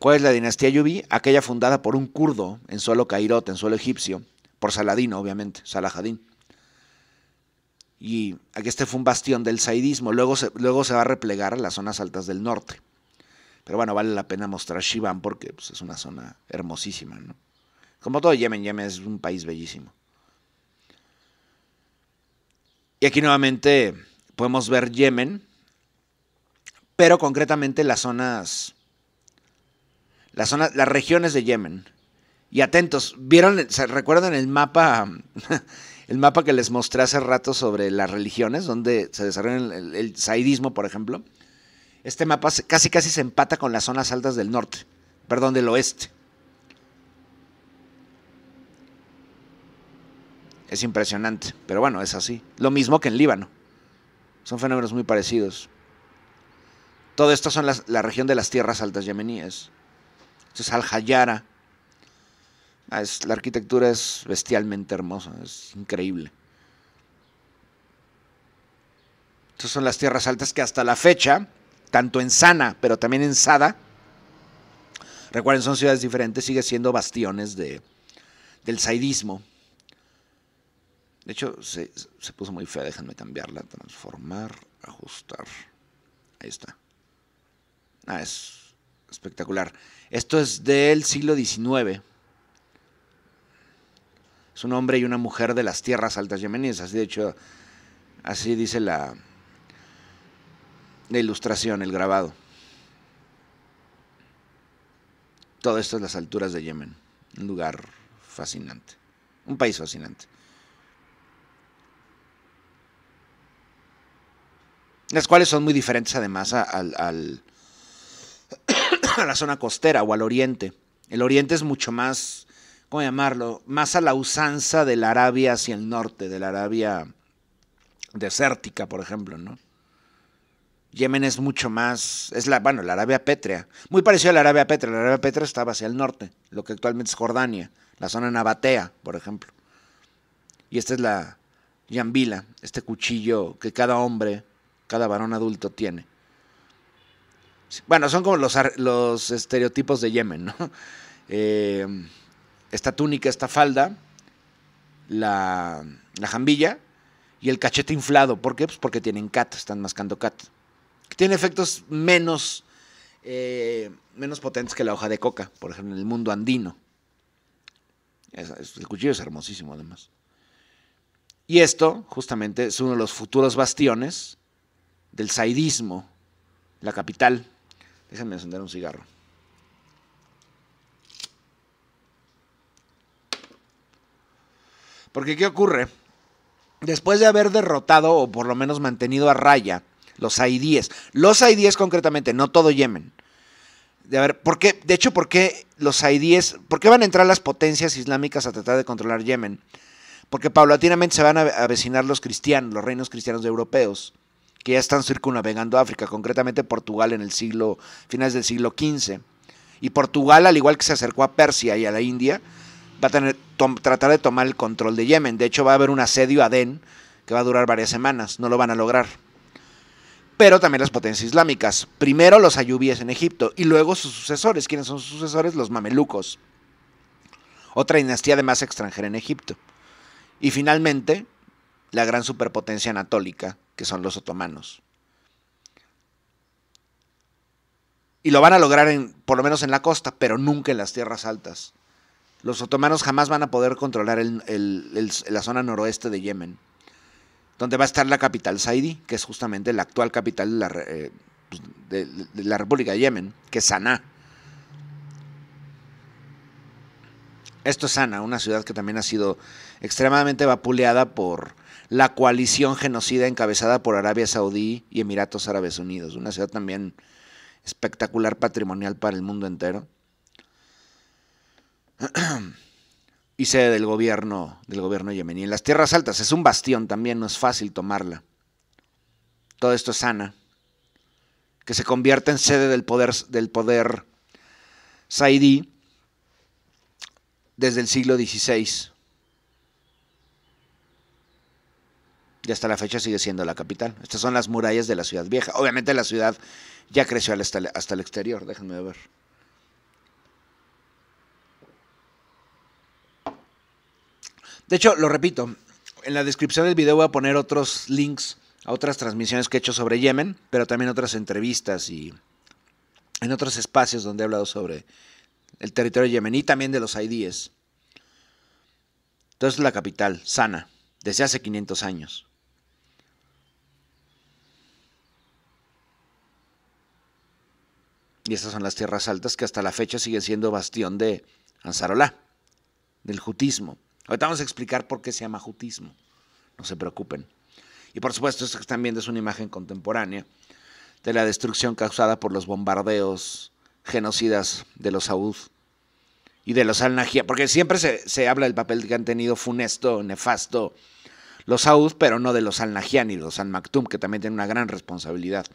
¿Cuál es la dinastía Yubí? Aquella fundada por un kurdo en suelo cairota, en suelo egipcio, por Saladino, obviamente, Salahadín. Y aquí este fue un bastión del saidismo, luego se, luego se va a replegar a las zonas altas del norte. Pero bueno, vale la pena mostrar Shiván porque pues, es una zona hermosísima, Como todo Yemen, Yemen es un país bellísimo. Y aquí nuevamente podemos ver Yemen, pero concretamente las zonas las las regiones de Yemen. Y atentos, ¿vieron, se recuerdan el mapa, el mapa que les mostré hace rato sobre las religiones, donde se desarrolla el, zaidismo, por ejemplo? Este mapa casi casi se empata con las zonas altas del norte, perdón, del oeste. Es impresionante, pero bueno, es así. Lo mismo que en Líbano. Son fenómenos muy parecidos. Todo esto son las, la región de las tierras altas yemeníes. Esto es Al-Hayara. Ah, la arquitectura es bestialmente hermosa, es increíble. Estas son las tierras altas que hasta la fecha, tanto en Sana, pero también en Sada, recuerden, son ciudades diferentes, sigue siendo bastiones de, del saidismo. De hecho, se, se puso muy fea, déjenme cambiarla, transformar, ajustar. Ahí está. Ah, es espectacular. Esto es del siglo XIX. Es un hombre y una mujer de las tierras altas yemeníes. Así de hecho, así dice la, la ilustración, el grabado. Todo esto es las alturas de Yemen. Un lugar fascinante. Un país fascinante. Las cuales son muy diferentes además al, al a la zona costera o al oriente. El oriente es mucho más, ¿cómo llamarlo? Más a la usanza de la Arabia hacia el norte, de la Arabia desértica, por ejemplo, ¿no? Yemen es mucho más, es la, bueno, la Arabia Pétrea, muy parecido a la Arabia Pétrea, la Arabia Pétrea estaba hacia el norte, lo que actualmente es Jordania, la zona nabatea, por ejemplo. Y esta es la yambila, este cuchillo que cada hombre, cada varón adulto tiene. Bueno, son como los, estereotipos de Yemen, ¿no? Eh, esta túnica, esta falda, la, jambilla y el cachete inflado. ¿Por qué? Pues porque tienen cat, están mascando cat. Tiene efectos menos, eh, menos potentes que la hoja de coca, por ejemplo, en el mundo andino. el cuchillo es hermosísimo, además. Y esto, justamente, es uno de los futuros bastiones del saidismo, la capital Déjenme encender un cigarro. Porque ¿qué ocurre? Después de haber derrotado o por lo menos mantenido a raya los haidíes. los haidíes concretamente, no todo Yemen. De ver, ¿por De hecho, ¿por qué los haidíes? por qué van a entrar las potencias islámicas a tratar de controlar Yemen? Porque paulatinamente se van a avecinar los cristianos, los reinos cristianos europeos que ya están circunnavegando África, concretamente Portugal en el siglo, finales del siglo XV. Y Portugal, al igual que se acercó a Persia y a la India, va a tener, tratar de tomar el control de Yemen. De hecho, va a haber un asedio a Adén que va a durar varias semanas. No lo van a lograr. Pero también las potencias islámicas. Primero los ayubíes en Egipto y luego sus sucesores. ¿Quiénes son sus sucesores? Los mamelucos. Otra dinastía de más extranjera en Egipto. Y finalmente, la gran superpotencia anatólica, que son los otomanos. Y lo van a lograr en, por lo menos en la costa, pero nunca en las tierras altas. Los otomanos jamás van a poder controlar la zona noroeste de Yemen, donde va a estar la capital Saidi, que es justamente la actual capital de la, eh, pues, de la República de Yemen, que es Sanaa. Esto es Sanaa, una ciudad que también ha sido extremadamente vapuleada por la coalición genocida encabezada por Arabia Saudí y Emiratos Árabes Unidos, una ciudad también espectacular patrimonial para el mundo entero. y sede del gobierno del gobierno yemení. En las tierras altas es un bastión también, no es fácil tomarla. Todo esto es sana, que se convierte en sede del poder del poder saidí desde el siglo XVI y hasta la fecha sigue siendo la capital. Estas son las murallas de la ciudad vieja. Obviamente la ciudad ya creció hasta, el exterior, déjenme ver. De hecho, lo repito, en la descripción del video voy a poner otros links a otras transmisiones que he hecho sobre Yemen, pero también otras entrevistas y en otros espacios donde he hablado sobre el territorio yemení y también de los haidíes. Entonces la capital, Sana, desde hace 500 años. y esas son las tierras altas que hasta la fecha siguen siendo bastión de Ansarolá, del jutismo. Ahorita vamos a explicar por qué se llama jutismo, no se preocupen. Y por supuesto, esto también viendo es una imagen contemporánea de la destrucción causada por los bombardeos genocidas de los Saud y de los al porque siempre se, habla del papel que han tenido funesto, nefasto los Saud, pero no de los al y ni los al-Maktum, que también tienen una gran responsabilidad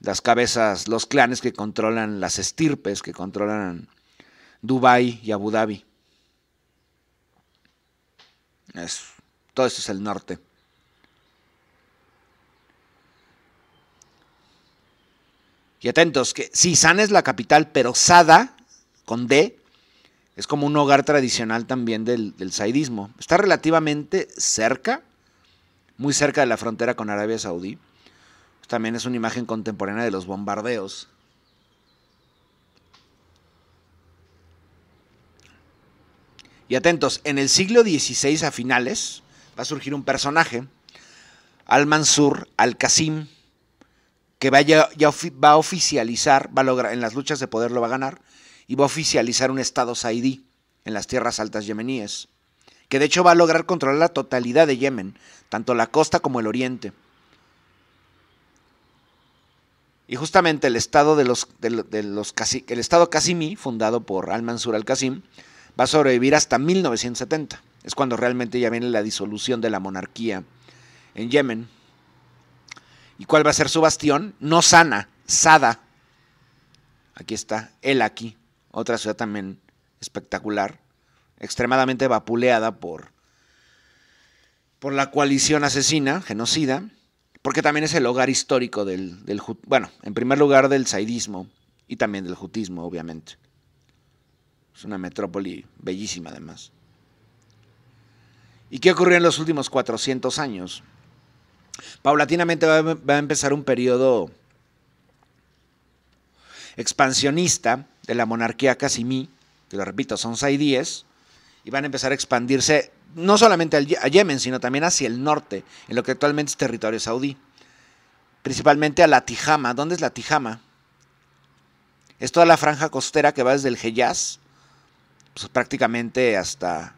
las cabezas, los clanes que controlan las estirpes, que controlan Dubái y Abu Dhabi. Eso. Todo esto es el norte. Y atentos, que si Sana es la capital, pero Sada, con D, es como un hogar tradicional también del, del saidismo. Está relativamente cerca, muy cerca de la frontera con Arabia Saudí también es una imagen contemporánea de los bombardeos. Y atentos, en el siglo XVI a finales va a surgir un personaje, Al-Mansur Al-Qasim, que va, a oficializar, va a lograr, en las luchas de poder lo va a ganar, y va a oficializar un estado saidí en las tierras altas yemeníes, que de hecho va a lograr controlar la totalidad de Yemen, tanto la costa como el oriente. Y justamente el estado de los, el estado Casimí, fundado por Al-Mansur al-Qasim, va a sobrevivir hasta 1970. Es cuando realmente ya viene la disolución de la monarquía en Yemen. ¿Y cuál va a ser su bastión? No Sana, Sada. Aquí está, El aquí, otra ciudad también espectacular, extremadamente vapuleada por, por la coalición asesina, genocida porque también es el hogar histórico del, bueno, en primer lugar del saidismo y también del jutismo, obviamente. Es una metrópoli bellísima además. ¿Y qué ocurrió en los últimos 400 años? Paulatinamente va, a empezar un periodo expansionista de la monarquía casimí, que lo repito, son saidíes, y van a empezar a expandirse no solamente a Yemen, sino también hacia el norte, en lo que actualmente es territorio saudí. Principalmente a la Tijama. ¿Dónde es la Tijama? Es toda la franja costera que va desde el Hejaz, pues prácticamente hasta...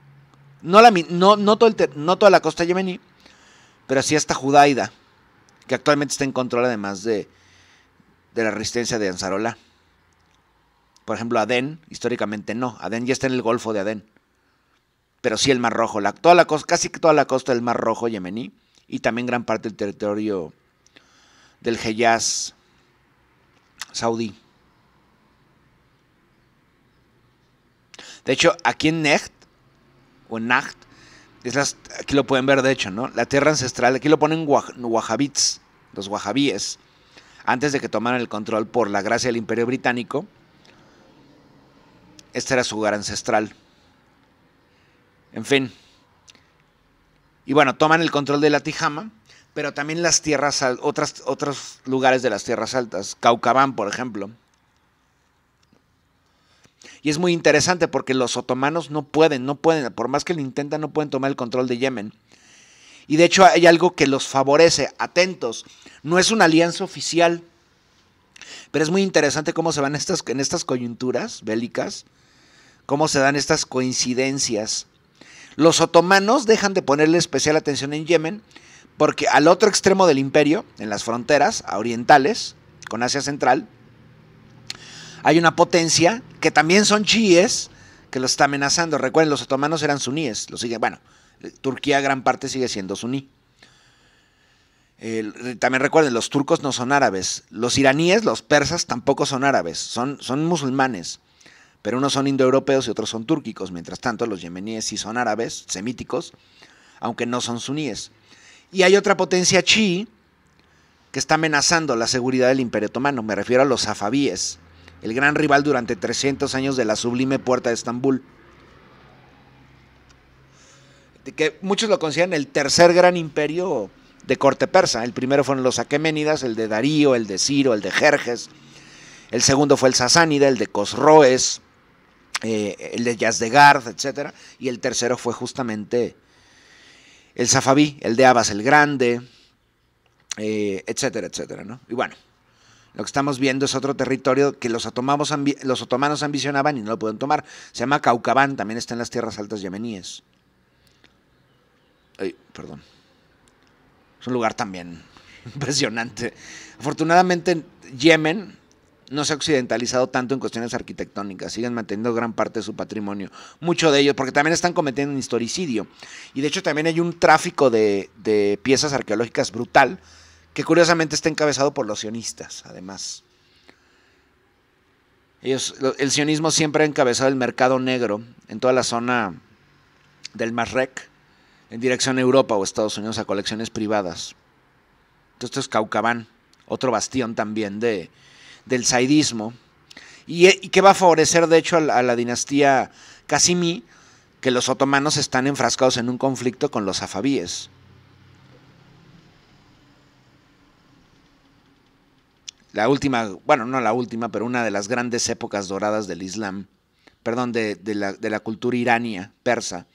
No, la, no, no toda la costa yemení, pero sí hasta Judaida, que actualmente está en control además de, de la resistencia de Anzarola. Por ejemplo, Adén, históricamente no. Adén ya está en el Golfo de Adén pero sí el Mar Rojo, la, toda la costa, casi toda la costa del Mar Rojo yemení y también gran parte del territorio del Hejaz saudí. De hecho, aquí en Necht, o en Nacht, aquí lo pueden ver de hecho, ¿no? La tierra ancestral, aquí lo ponen Wahhabits, los wahabíes, antes de que tomaran el control por la gracia del imperio británico, este era su hogar ancestral. En fin. Y bueno, toman el control de la Tijama, pero también las tierras, otras, otros lugares de las tierras altas, Caucabán, por ejemplo. Y es muy interesante porque los otomanos no pueden, no pueden, por más que lo intentan, no pueden tomar el control de Yemen. Y de hecho hay algo que los favorece, atentos, no es una alianza oficial, pero es muy interesante cómo se van estas, en estas coyunturas bélicas, cómo se dan estas coincidencias los otomanos dejan de ponerle especial atención en Yemen porque al otro extremo del imperio, en las fronteras orientales con Asia Central, hay una potencia que también son chiíes que los está amenazando. Recuerden, los otomanos eran suníes, lo sigue, bueno, Turquía gran parte sigue siendo suní. también recuerden, los turcos no son árabes, los iraníes, los persas tampoco son árabes, son, son musulmanes pero unos son indoeuropeos y otros son túrquicos. Mientras tanto, los yemeníes sí son árabes, semíticos, aunque no son suníes. Y hay otra potencia chi, que está amenazando la seguridad del Imperio Otomano. Me refiero a los safabíes, el gran rival durante 300 años de la sublime puerta de Estambul. Que muchos lo consideran el tercer gran imperio de corte persa. El primero fueron los aqueménidas, el de Darío, el de Ciro, el de Jerjes. El segundo fue el sasánida, el de Cosroes, eh, el de Jazz etcétera, Y el tercero fue justamente el Safaví, el de Abbas el Grande, eh, etcétera, etcétera. ¿no? Y bueno, lo que estamos viendo es otro territorio que los, los otomanos ambicionaban y no lo pudieron tomar. Se llama Caucabán, también está en las tierras altas yemeníes. Ay, perdón. Es un lugar también impresionante. Afortunadamente, Yemen no se ha occidentalizado tanto en cuestiones arquitectónicas, siguen manteniendo gran parte de su patrimonio, mucho de ellos, porque también están cometiendo un historicidio. Y de hecho también hay un tráfico de, piezas arqueológicas brutal, que curiosamente está encabezado por los sionistas, además. Ellos, el sionismo siempre ha encabezado el mercado negro en toda la zona del Marrec, en dirección a Europa o Estados Unidos a colecciones privadas. Entonces, esto es Caucaván, otro bastión también de, del saidismo, eh, y, que va a favorecer de hecho a la, dinastía Casimí, que los otomanos están enfrascados en un conflicto con los afabíes La última, bueno, no la última, pero una de las grandes épocas doradas del Islam, perdón, de, la, cultura irania, persa,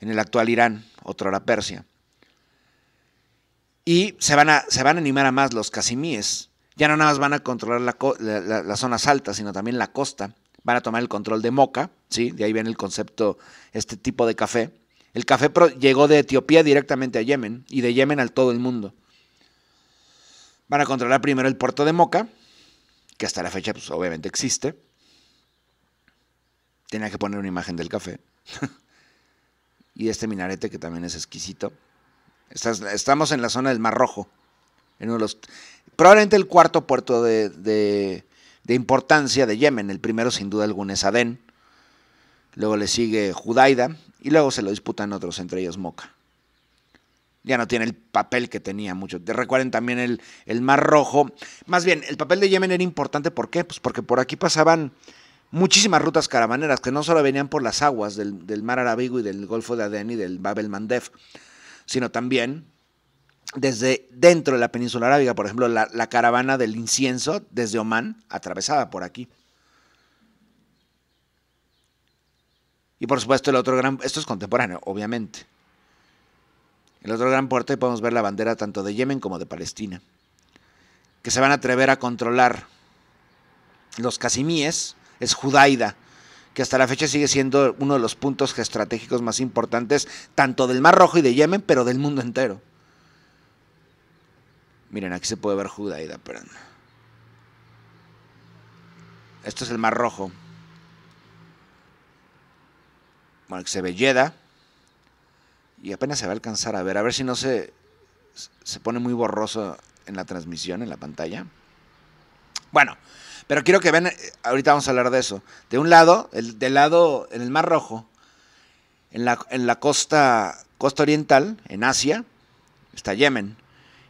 en el actual Irán, era Persia. Y se van, a, se van a animar a más los casimíes, ya no nada más van a controlar las zonas altas, sino también la costa. Van a tomar el control de Moca, ¿sí? De ahí viene el concepto, este tipo de café. El café llegó de Etiopía directamente a Yemen y de Yemen al todo el mundo. Van a controlar primero el puerto de Moca, que hasta la fecha pues, obviamente existe. Tenía que poner una imagen del café. y este minarete que también es exquisito. estamos en la zona del Mar Rojo uno los, probablemente el cuarto puerto de, de, importancia de Yemen. El primero, sin duda alguna, es Adén. Luego le sigue Judaida y luego se lo disputan otros, entre ellos Moca. Ya no tiene el papel que tenía mucho. Recuerden también el, Mar Rojo. Más bien, el papel de Yemen era importante. ¿Por qué? Pues porque por aquí pasaban muchísimas rutas caravaneras que no solo venían por las aguas del, del mar Arábigo y del Golfo de Adén y del Babel Mandef sino también desde dentro de la península arábiga, por ejemplo, la, caravana del incienso desde Omán atravesada por aquí. Y por supuesto el otro gran, esto es contemporáneo, obviamente. El otro gran puerto y podemos ver la bandera tanto de Yemen como de Palestina, que se van a atrever a controlar los casimíes, es Judaida, que hasta la fecha sigue siendo uno de los puntos estratégicos más importantes tanto del Mar Rojo y de Yemen, pero del mundo entero. Miren, aquí se puede ver Judaida, perdón. Esto es el Mar Rojo. Bueno, que se ve Yeda. Y apenas se va a alcanzar a ver. A ver si no se, se pone muy borroso en la transmisión, en la pantalla. Bueno, pero quiero que ven, eh, ahorita vamos a hablar de eso. De un lado, el, del lado, en el Mar Rojo, en la, en la costa, costa oriental, en Asia, está Yemen.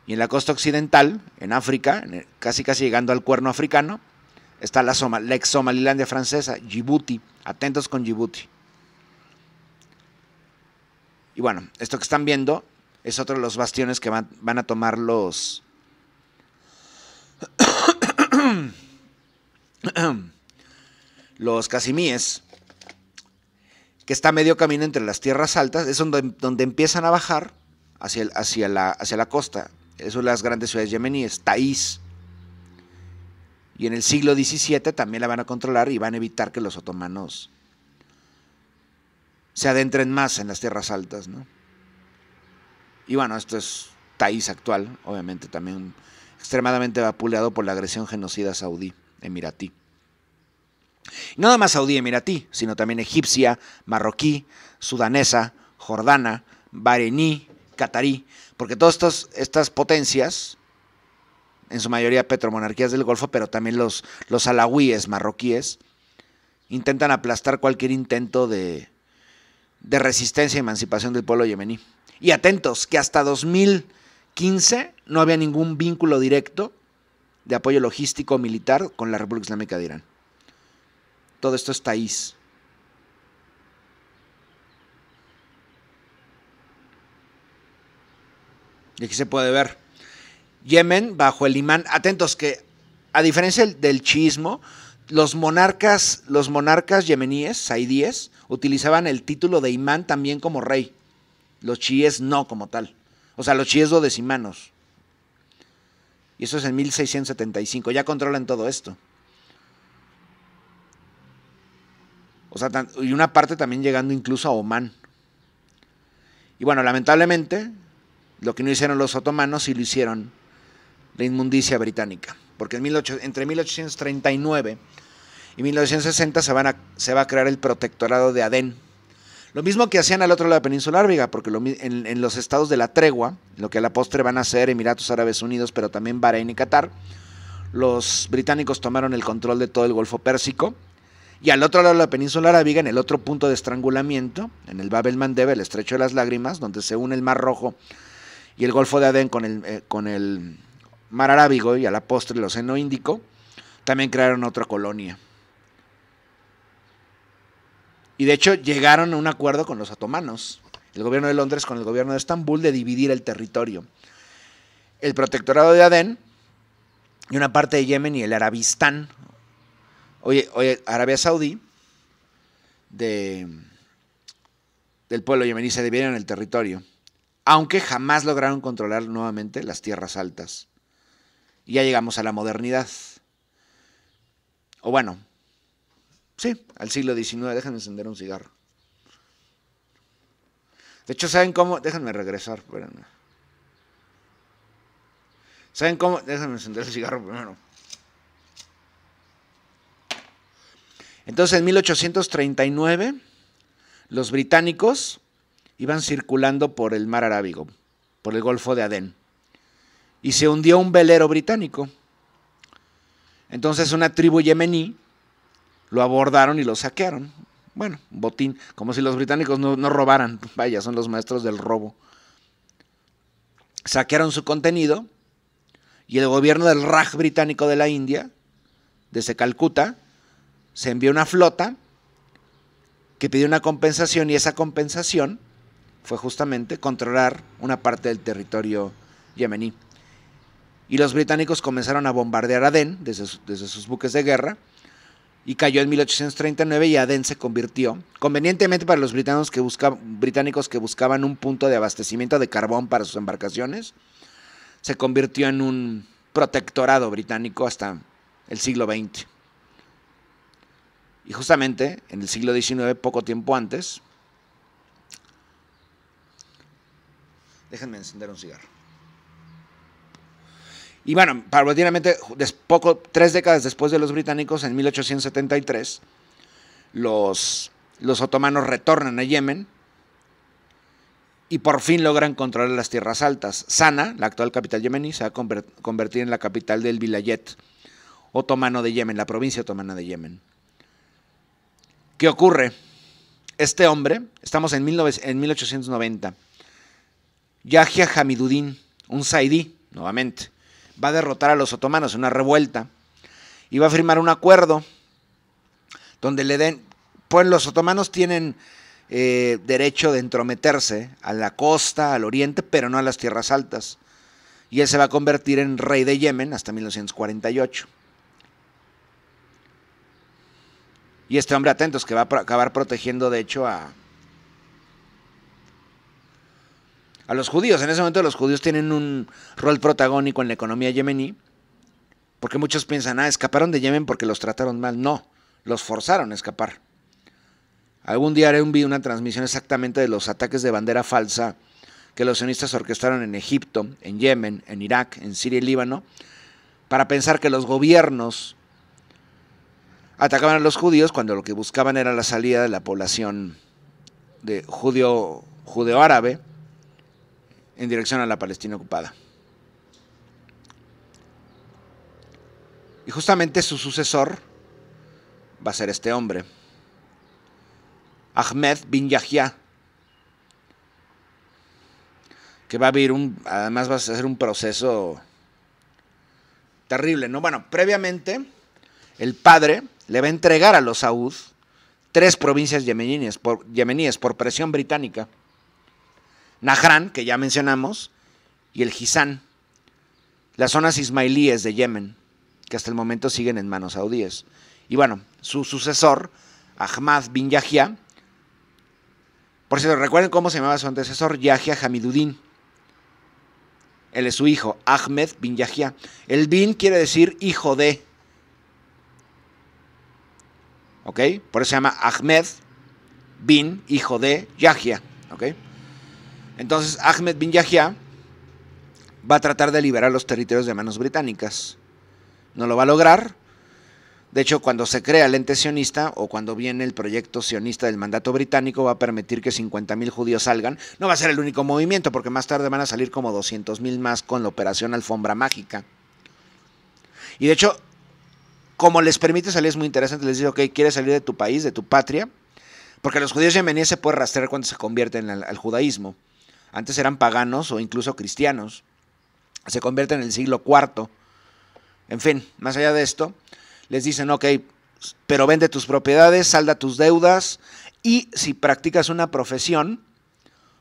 Y en la costa occidental, en África, casi casi llegando al cuerno africano, está la, Soma, la ex Somalilandia francesa, Djibouti. Atentos con Djibouti. Y bueno, esto que están viendo es otro de los bastiones que van, a tomar los... los casimíes, que está medio camino entre las tierras altas, es donde, donde empiezan a bajar hacia, el, hacia, la, hacia la costa, son las grandes ciudades yemeníes, Taís. Y en el siglo XVII también la van a controlar y van a evitar que los otomanos se adentren más en las tierras altas. ¿no? Y bueno, esto es Taís actual, obviamente también extremadamente vapuleado por la agresión genocida saudí, emiratí. Y no nada más saudí emiratí, sino también egipcia, marroquí, sudanesa, jordana, barení, catarí. Porque todas estas, potencias, en su mayoría petromonarquías del Golfo, pero también los, los marroquíes, intentan aplastar cualquier intento de, resistencia y emancipación del pueblo yemení. Y atentos, que hasta 2015 no había ningún vínculo directo de apoyo logístico militar con la República Islámica de Irán. Todo esto es Taís. Y aquí se puede ver Yemen bajo el imán. Atentos que, a diferencia del chiismo, los monarcas, los monarcas yemeníes, saidíes, utilizaban el título de imán también como rey. Los chiíes no como tal. O sea, los chiíes dodecimanos. Y eso es en 1675. Ya controlan todo esto. O sea, y una parte también llegando incluso a Omán. Y bueno, lamentablemente, lo que no hicieron los otomanos y lo hicieron la inmundicia británica. Porque entre 1839 y 1960 se, va a crear el protectorado de Adén. Lo mismo que hacían al otro lado de la península arábiga, porque en, los estados de la tregua, lo que a la postre van a ser Emiratos Árabes Unidos, pero también Bahrein y Qatar, los británicos tomaron el control de todo el Golfo Pérsico. Y al otro lado de la península arábiga, en el otro punto de estrangulamiento, en el Babel Mandeb, el Estrecho de las Lágrimas, donde se une el Mar Rojo y el Golfo de Adén con el, eh, con el Mar Arábigo y a la postre el Océano Índico, también crearon otra colonia. Y de hecho llegaron a un acuerdo con los otomanos, el gobierno de Londres con el gobierno de Estambul, de dividir el territorio. El protectorado de Adén y una parte de Yemen y el Arabistán. Oye, Arabia Saudí de, del pueblo yemení se dividieron el territorio aunque jamás lograron controlar nuevamente las tierras altas. Y ya llegamos a la modernidad. O bueno, sí, al siglo XIX. Déjenme encender un cigarro. De hecho, ¿saben cómo? Déjenme regresar, ¿Saben cómo? Déjenme encender el cigarro primero. Entonces, en 1839, los británicos iban circulando por el mar Arábigo, por el Golfo de Adén. Y se hundió un velero británico. Entonces una tribu yemení lo abordaron y lo saquearon. Bueno, botín, como si los británicos no, no robaran. Vaya, son los maestros del robo. Saquearon su contenido y el gobierno del Raj británico de la India, desde Calcuta, se envió una flota que pidió una compensación y esa compensación fue justamente controlar una parte del territorio yemení. Y los británicos comenzaron a bombardear Adén desde, sus buques de guerra y cayó en 1839 y Adén se convirtió, convenientemente para los británicos que, británicos que, buscaban un punto de abastecimiento de carbón para sus embarcaciones, se convirtió en un protectorado británico hasta el siglo XX. Y justamente en el siglo XIX, poco tiempo antes, Déjenme encender un cigarro. Y bueno, paulatinamente, poco, tres décadas después de los británicos, en 1873, los, los otomanos retornan a Yemen y por fin logran controlar las tierras altas. Sana, la actual capital yemení, se va a convertir en la capital del Vilayet otomano de Yemen, la provincia otomana de Yemen. ¿Qué ocurre? Este hombre, estamos en, en 1890, Yahya Hamiduddin, un saidí, nuevamente, va a derrotar a los otomanos en una revuelta y va a firmar un acuerdo donde le den, pues los otomanos tienen eh, derecho de entrometerse a la costa, al oriente, pero no a las tierras altas. Y él se va a convertir en rey de Yemen hasta 1948. Y este hombre atentos que va a acabar protegiendo de hecho a, a los judíos. En ese momento los judíos tienen un rol protagónico en la economía yemení, porque muchos piensan, ah, escaparon de Yemen porque los trataron mal. No, los forzaron a escapar. Algún día haré un una transmisión exactamente de los ataques de bandera falsa que los sionistas orquestaron en Egipto, en Yemen, en Irak, en Siria y Líbano, para pensar que los gobiernos atacaban a los judíos cuando lo que buscaban era la salida de la población de judío, judeo árabe en dirección a la Palestina ocupada. Y justamente su sucesor va a ser este hombre, Ahmed bin Yahya, que va a vivir un, además va a ser un proceso terrible, ¿no? Bueno, previamente el padre le va a entregar a los saud tres provincias yemeníes por presión británica najran que ya mencionamos, y el Gizán, las zonas ismailíes de Yemen, que hasta el momento siguen en manos saudíes. Y bueno, su sucesor, Ahmad bin Yahya, por cierto, recuerden cómo se llamaba su antecesor, Yahya Hamiduddin. Él es su hijo, Ahmed bin Yahya. El bin quiere decir hijo de. ¿Ok? Por eso se llama Ahmed bin, hijo de Yahya. ¿Ok? Entonces Ahmed bin Yahya va a tratar de liberar los territorios de manos británicas. No lo va a lograr. De hecho, cuando se crea el ente sionista o cuando viene el proyecto sionista del mandato británico, va a permitir que 50.000 judíos salgan. No va a ser el único movimiento, porque más tarde van a salir como 200.000 más con la operación Alfombra Mágica. Y de hecho, como les permite salir, es muy interesante. Les dice, ok, ¿quieres salir de tu país, de tu patria? Porque los judíos yemeníes se pueden rastrear cuando se convierten al judaísmo antes eran paganos o incluso cristianos, se convierte en el siglo IV. En fin, más allá de esto, les dicen, ok, pero vende tus propiedades, salda tus deudas y si practicas una profesión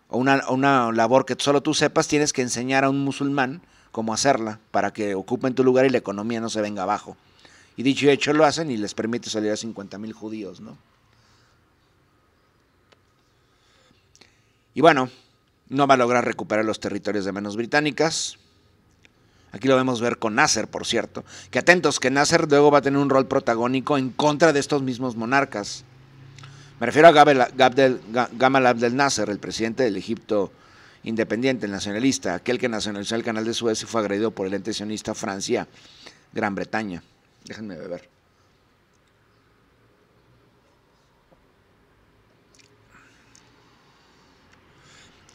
o una, labor que solo tú sepas, tienes que enseñar a un musulmán cómo hacerla para que ocupen tu lugar y la economía no se venga abajo. Y dicho y hecho lo hacen y les permite salir a 50 mil judíos, ¿no? Y bueno, no va a lograr recuperar los territorios de manos británicas. Aquí lo vemos ver con Nasser, por cierto. Que atentos, que Nasser luego va a tener un rol protagónico en contra de estos mismos monarcas. Me refiero a Gamal Abdel Nasser, el presidente del Egipto independiente, nacionalista, aquel que nacionalizó el canal de Suez y fue agredido por el ente sionista Francia, Gran Bretaña. Déjenme beber.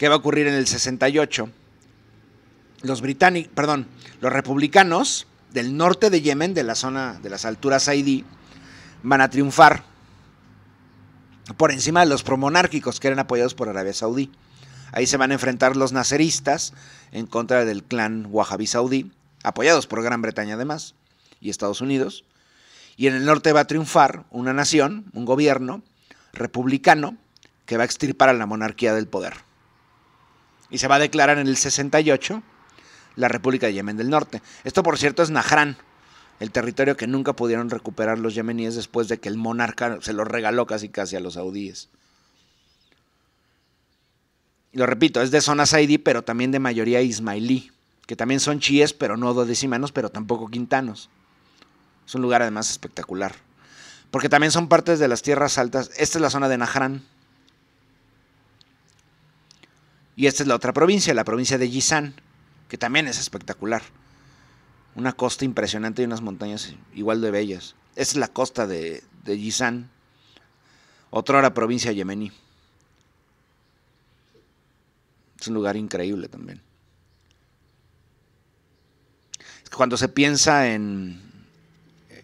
¿Qué va a ocurrir en el 68, los británicos, perdón, los republicanos del norte de Yemen, de la zona de las alturas Saidí, van a triunfar por encima de los promonárquicos que eran apoyados por Arabia Saudí. Ahí se van a enfrentar los naceristas en contra del clan Wahhabi saudí, apoyados por Gran Bretaña además y Estados Unidos. Y en el norte va a triunfar una nación, un gobierno republicano que va a extirpar a la monarquía del poder y se va a declarar en el 68 la República de Yemen del Norte. Esto, por cierto, es Najran, el territorio que nunca pudieron recuperar los yemeníes después de que el monarca se lo regaló casi casi a los saudíes. Lo repito, es de zona saidí, pero también de mayoría ismailí, que también son chiíes, pero no dodecimanos, pero tampoco quintanos. Es un lugar además espectacular. Porque también son partes de las tierras altas. Esta es la zona de Najran. Y esta es la otra provincia, la provincia de Yizan, que también es espectacular. Una costa impresionante y unas montañas igual de bellas. Esta es la costa de, de Yizan, otra provincia yemení. Es un lugar increíble también. Cuando se piensa en,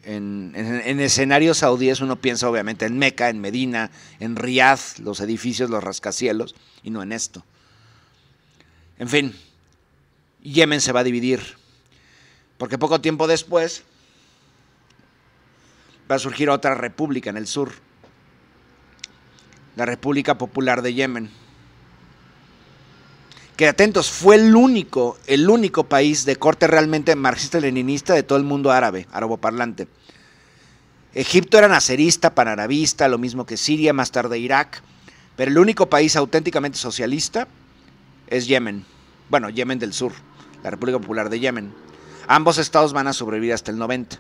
escenarios saudíes uno piensa obviamente en Meca, en Medina, en Riyadh, los edificios, los rascacielos, y no en esto. En fin, Yemen se va a dividir. Porque poco tiempo después va a surgir otra república en el sur. La República Popular de Yemen. Que atentos, fue el único, el único país de corte realmente marxista-leninista de todo el mundo árabe, parlante. Egipto era nacerista, panarabista, lo mismo que Siria, más tarde Irak, pero el único país auténticamente socialista es Yemen. Bueno, Yemen del Sur, la República Popular de Yemen. Ambos estados van a sobrevivir hasta el 90.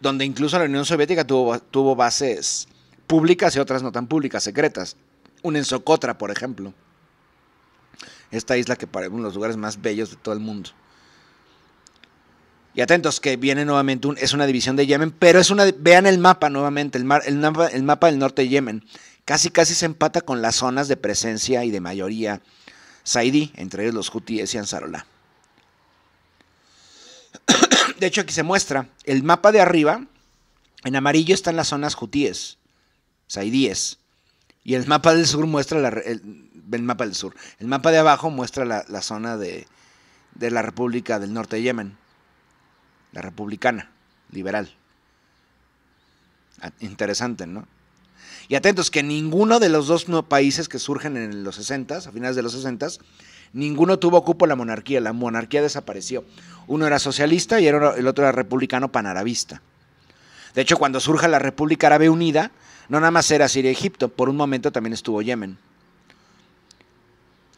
Donde incluso la Unión Soviética tuvo, bases públicas y otras no tan públicas, secretas. Un en Socotra, por ejemplo. Esta isla que para uno de los lugares más bellos de todo el mundo. Y atentos que viene nuevamente, un, es una división de Yemen, pero es una, vean el mapa nuevamente, el, mar, el, mapa del norte de Yemen. Casi casi se empata con las zonas de presencia y de mayoría saidí, entre ellos los Jutíes y ansarola. De hecho, aquí se muestra el mapa de arriba. En amarillo están las zonas Jutíes, saidíes. Y el mapa del sur muestra la, el, mapa del sur. El mapa de abajo muestra la, zona de, de la República del Norte de Yemen. La republicana, liberal. Ah, interesante, ¿no? Y atentos que ninguno de los dos países que surgen en los 60, a finales de los 60, ninguno tuvo cupo la monarquía, la monarquía desapareció. Uno era socialista y el otro era republicano panarabista. De hecho, cuando surja la República Árabe Unida, no nada más era Siria y Egipto, por un momento también estuvo Yemen.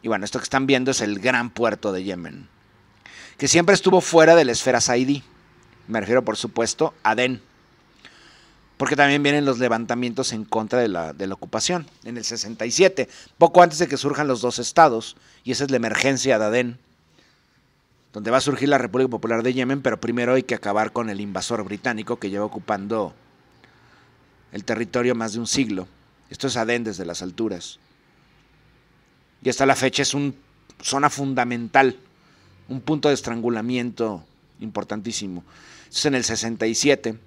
Y bueno, esto que están viendo es el gran puerto de Yemen, que siempre estuvo fuera de la esfera Saidí. Me refiero, por supuesto, a Adén porque también vienen los levantamientos en contra de la, ocupación, en el 67, poco antes de que surjan los dos estados, y esa es la emergencia de Adén, donde va a surgir la República Popular de Yemen, pero primero hay que acabar con el invasor británico que lleva ocupando el territorio más de un siglo. Esto es Adén desde las alturas. Y hasta la fecha es una zona fundamental, un punto de estrangulamiento importantísimo. Es en el 67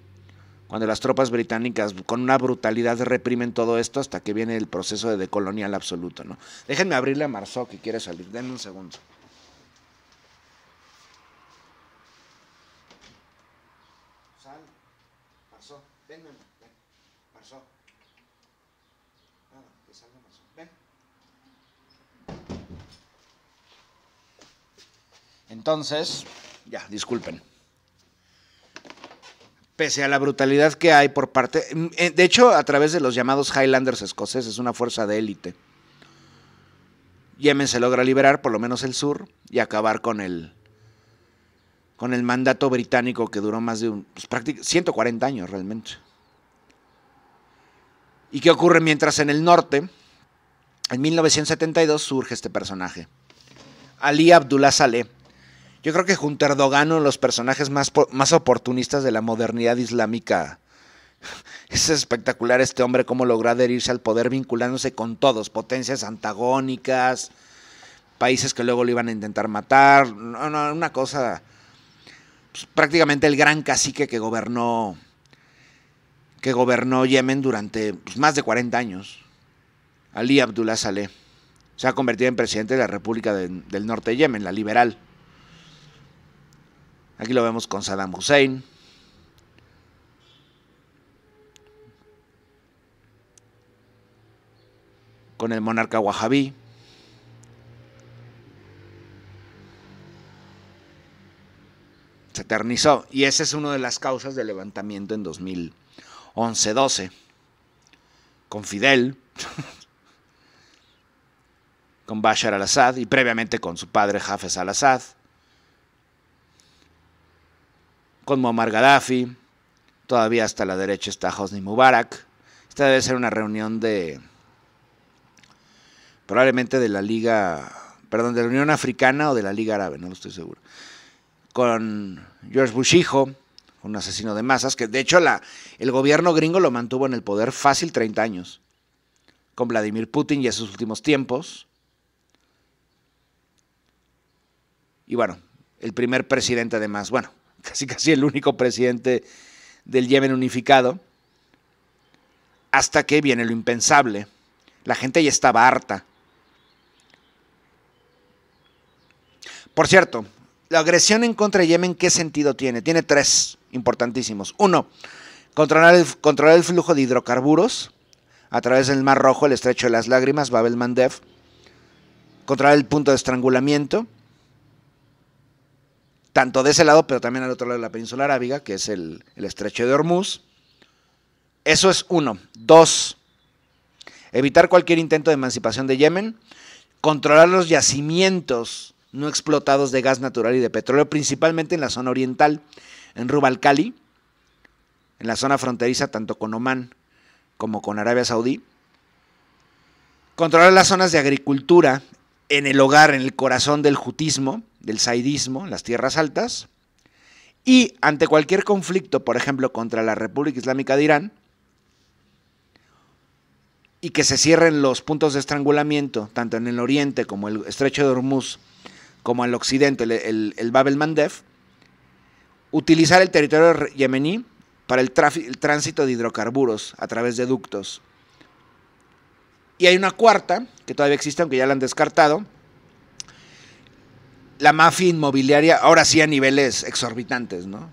cuando las tropas británicas con una brutalidad reprimen todo esto hasta que viene el proceso de decolonial absoluto. ¿no? Déjenme abrirle a Marsó que quiere salir, denme un segundo. Entonces, ya, disculpen pese a la brutalidad que hay por parte, mm, eh, de hecho, a través de los llamados Highlanders escoceses, una fuerza de élite. Yemen se logra liberar, por lo menos el sur, y acabar con el, con el mandato británico que duró más de un, 140 pues, años realmente. ¿Y qué ocurre mientras en el norte, en 1972, surge este personaje? Ali Abdullah Saleh yo creo que junto a Erdogan, uno los personajes más, más oportunistas de la modernidad islámica. Es espectacular este hombre cómo logró adherirse al poder vinculándose con todos, potencias antagónicas, países que luego lo iban a intentar matar, una cosa, pues, prácticamente el gran cacique que gobernó, que gobernó Yemen durante pues, más de 40 años, Ali Abdullah Saleh, se ha convertido en presidente de la República del Norte de Yemen, la liberal. Aquí lo vemos con Saddam Hussein. Con el monarca wahabí. Se eternizó. Y esa es una de las causas del levantamiento en 2011-12. Con Fidel. con Bashar al-Assad y previamente con su padre Hafez al-Assad. con Muammar Gaddafi, todavía hasta la derecha está Hosni Mubarak. Esta debe ser una reunión de probablemente de la Liga, perdón, de la Unión Africana o de la Liga Árabe, no lo estoy seguro. Con George Bushijo, un asesino de masas, que de hecho el gobierno gringo lo mantuvo en el poder fácil 30 años, con Vladimir Putin y esos sus últimos tiempos. Y bueno, el primer presidente además, bueno, casi casi el único presidente del Yemen unificado, hasta que viene lo impensable. La gente ya estaba harta. Por cierto, la agresión en contra de Yemen, ¿qué sentido tiene? Tiene tres importantísimos. Uno, controlar el, el flujo de hidrocarburos a través del Mar Rojo, el Estrecho de las Lágrimas, Babel Mandev, controlar el punto de estrangulamiento tanto de ese lado, pero también al otro lado de la península arábiga, que es el, estrecho de Hormuz. Eso es uno. Dos, evitar cualquier intento de emancipación de Yemen, controlar los yacimientos no explotados de gas natural y de petróleo, principalmente en la zona oriental, en Rubalcali, en la zona fronteriza tanto con Omán como con Arabia Saudí. Controlar las zonas de agricultura en el hogar, en el corazón del jutismo, del saidismo en las tierras altas, y ante cualquier conflicto, por ejemplo, contra la República Islámica de Irán, y que se cierren los puntos de estrangulamiento, tanto en el oriente como el estrecho de Hormuz, como en el occidente, el, Babel el utilizar el territorio yemení para el tránsito de hidrocarburos a través de ductos. Y hay una cuarta, que todavía existe, aunque ya la han descartado, la mafia inmobiliaria, ahora sí a niveles exorbitantes, ¿no?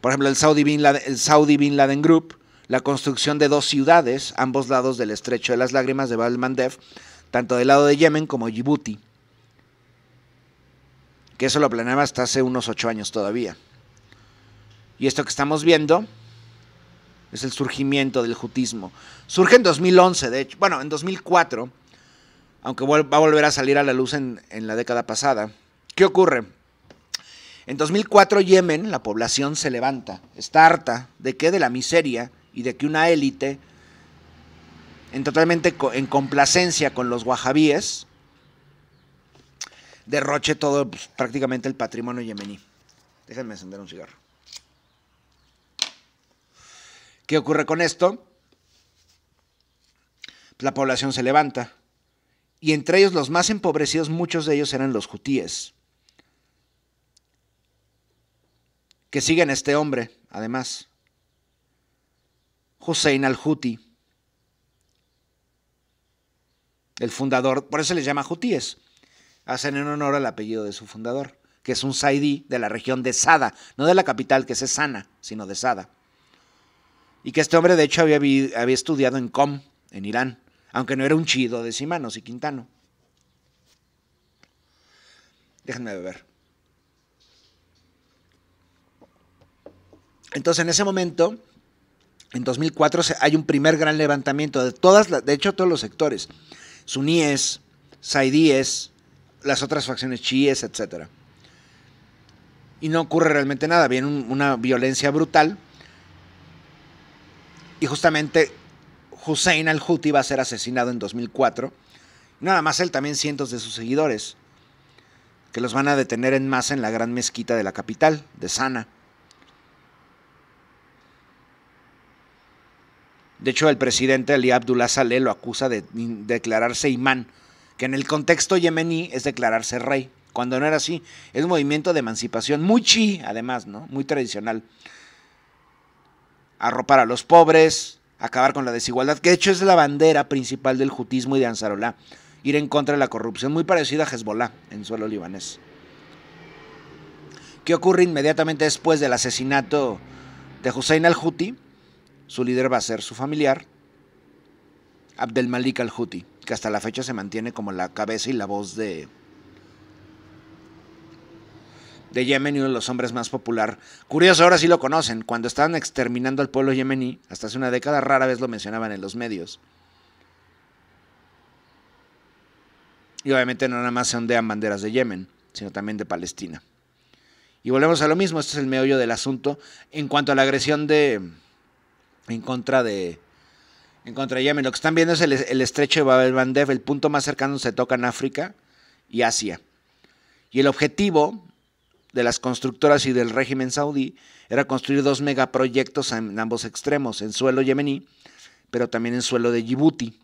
Por ejemplo, el Saudi Bin Laden, el Group, la construcción de dos ciudades, ambos lados del estrecho de las lágrimas de Balmandef, tanto del lado de Yemen como Djibouti. Que eso lo planeaba hasta hace unos ocho años todavía. Y esto que estamos viendo es el surgimiento del jutismo. Surge en 2011, de hecho. Bueno, en 2004 aunque va a volver a salir a la luz en, la década pasada. ¿Qué ocurre? En 2004 Yemen, la población se levanta, está harta de que de la miseria y de que una élite, en totalmente en complacencia con los wahabíes, derroche todo pues, prácticamente el patrimonio yemení. Déjenme encender un cigarro. ¿Qué ocurre con esto? Pues, la población se levanta y entre ellos los más empobrecidos, muchos de ellos eran los jutíes, que siguen a este hombre, además, Hussein al-Huti, el fundador, por eso les llama jutíes, hacen en honor al apellido de su fundador, que es un saidí de la región de Sada, no de la capital que es Sana, sino de Sada. Y que este hombre, de hecho, había, había estudiado en Com, en Irán aunque no era un chido de Simanos y Quintano. Déjenme beber. Entonces, en ese momento, en 2004, hay un primer gran levantamiento de todas, las, de hecho, todos los sectores. Suníes, saidíes, las otras facciones chiíes, etc. Y no ocurre realmente nada. Viene una violencia brutal. Y justamente Hussein al-Houthi va a ser asesinado en 2004. Nada más él, también cientos de sus seguidores, que los van a detener en masa en la gran mezquita de la capital, de Sana. De hecho, el presidente Ali Abdullah Saleh lo acusa de declararse imán, que en el contexto yemení es declararse rey, cuando no era así. Es un movimiento de emancipación muy chi, además, ¿no? Muy tradicional. Arropar a los pobres, acabar con la desigualdad, que de hecho es la bandera principal del jutismo y de Ansarolá, ir en contra de la corrupción, muy parecida a Hezbollah en suelo libanés. ¿Qué ocurre inmediatamente después del asesinato de Hussein al huti Su líder va a ser su familiar, Abdelmalik al huti que hasta la fecha se mantiene como la cabeza y la voz de de Yemen y uno de los hombres más popular. Curioso, ahora sí lo conocen. Cuando estaban exterminando al pueblo yemení, hasta hace una década rara vez lo mencionaban en los medios. Y obviamente no nada más se ondean banderas de Yemen, sino también de Palestina. Y volvemos a lo mismo, este es el meollo del asunto. En cuanto a la agresión de. en contra de. En contra de Yemen, lo que están viendo es el, estrecho de Babel Mandeb el punto más cercano donde se toca en África y Asia. Y el objetivo de las constructoras y del régimen saudí era construir dos megaproyectos en ambos extremos, en suelo yemení, pero también en suelo de Djibouti.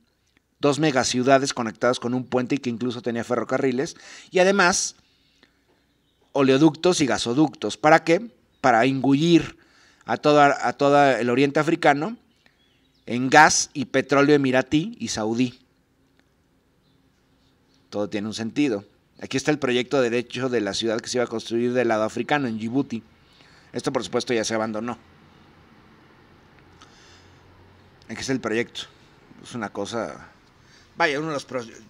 Dos megaciudades conectadas con un puente y que incluso tenía ferrocarriles, y además oleoductos y gasoductos. ¿Para qué? Para engullir a todo a el oriente africano en gas y petróleo emiratí y saudí. Todo tiene un sentido. Aquí está el proyecto de derecho de la ciudad que se iba a construir del lado africano, en Djibouti. Esto, por supuesto, ya se abandonó. Aquí está el proyecto. Es una cosa. Vaya, uno de los.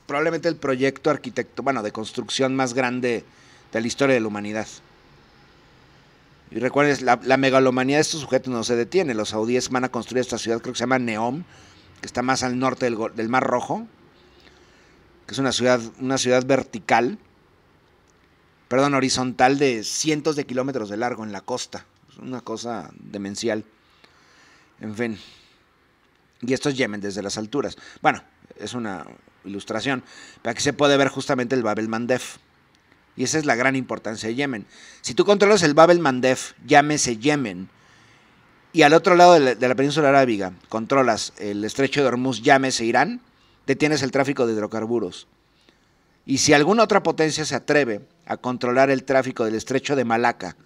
Probablemente el proyecto arquitecto, bueno, de construcción más grande de la historia de la humanidad. Y recuerden, la, megalomanía de estos sujetos no se detiene. Los saudíes van a construir esta ciudad, creo que se llama Neom, que está más al norte del Mar Rojo que es una ciudad, una ciudad vertical, perdón, horizontal de cientos de kilómetros de largo en la costa. Es una cosa demencial. En fin. Y esto es Yemen desde las alturas. Bueno, es una ilustración. Pero aquí se puede ver justamente el Babel Mandef. Y esa es la gran importancia de Yemen. Si tú controlas el Babel Mandef, llámese Yemen, y al otro lado de la, de la península arábiga controlas el estrecho de Hormuz, llámese Irán, detienes el tráfico de hidrocarburos. Y si alguna otra potencia se atreve a controlar el tráfico del estrecho de Malaca,